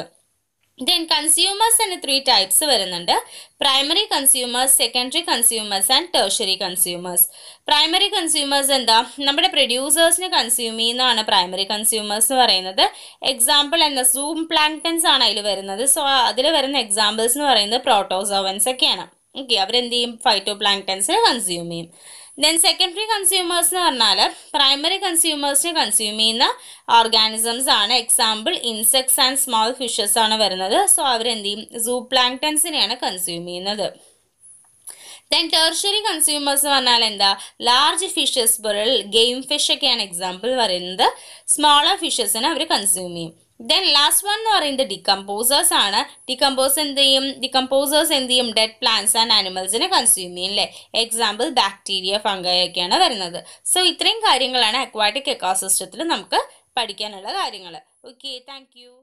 Speaker 1: ദെൻ കൺസ്യൂമേഴ്സ് എന്ന ത്രീ ടൈപ്സ് വരുന്നുണ്ട് primary consumers secondary consumers and tertiary consumers primary consumers എന്താ നമ്മുടെ പ്രൊഡ്യൂസേഴ്സിന് കൺസ്യൂം ചെയ്യുന്നതാണ് പ്രൈമറി കൺസ്യൂമേഴ്സ് എന്ന് പറയുന്നത് എക്സാമ്പിൾ എന്താ സൂം പ്ലാങ്ക്ടൻസ് ആണ് അതിൽ വരുന്നത് സോ അതിൽ വരുന്ന എക്സാമ്പിൾസ് എന്ന് പറയുന്നത് പ്രോട്ടോസോവൻസ് ഒക്കെയാണ് ഓക്കെ അവരെന്ത് ചെയ്യും ഫൈറ്റോ പ്ലാങ്ടൻസിനെ കൺസ്യൂം ചെയ്യും ദെൻ സെക്കൻഡറി കൺസ്യൂമേഴ്സ് എന്ന് പറഞ്ഞാൽ പ്രൈമറി കൺസ്യൂമേഴ്സിനെ കൺസ്യൂം ചെയ്യുന്ന ഓർഗാനിസംസ് ആണ് example insects and small fishes ആണ് വരുന്നത് സോ അവരെന്ത് ചെയ്യും സൂ പ്ലാങ്ടൻസിനെയാണ് കൺസ്യൂം ചെയ്യുന്നത് ദെൻ ടെർഷറി കൺസ്യൂമേഴ്സ് എന്ന് പറഞ്ഞാൽ എന്താ ലാർജ് ഫിഷസ് പോലുള്ള ഗെയിം ഫിഷ് ഒക്കെയാണ് എക്സാമ്പിൾ പറയുന്നത് സ്മോളർ ഫിഷസിനെ അവർ കൺസ്യൂം ചെയ്യും ദെൻ ലാസ്റ്റ് വൺ എന്ന് പറയുന്നത് ഡിക്കമ്പോസേഴ്സ് ആണ് ഡിക്കമ്പോസ് എന്ത് ചെയ്യും ഡിക്കമ്പോസേഴ്സ് എന്ത് ചെയ്യും ഡെഡ് പ്ലാന്റ്സ് ആൻഡ് ആനിമൽസിനെ കൺസ്യൂം ചെയ്യും അല്ലേ എക്സാമ്പിൾ ബാക്ടീരിയ ഫംഗയൊക്കെയാണ് വരുന്നത് സോ ഇത്രയും കാര്യങ്ങളാണ് അക്വാറ്റിക് എക്കോസിസ്റ്റത്തിൽ നമുക്ക് പഠിക്കാനുള്ള കാര്യങ്ങൾ ഓക്കെ താങ്ക് യു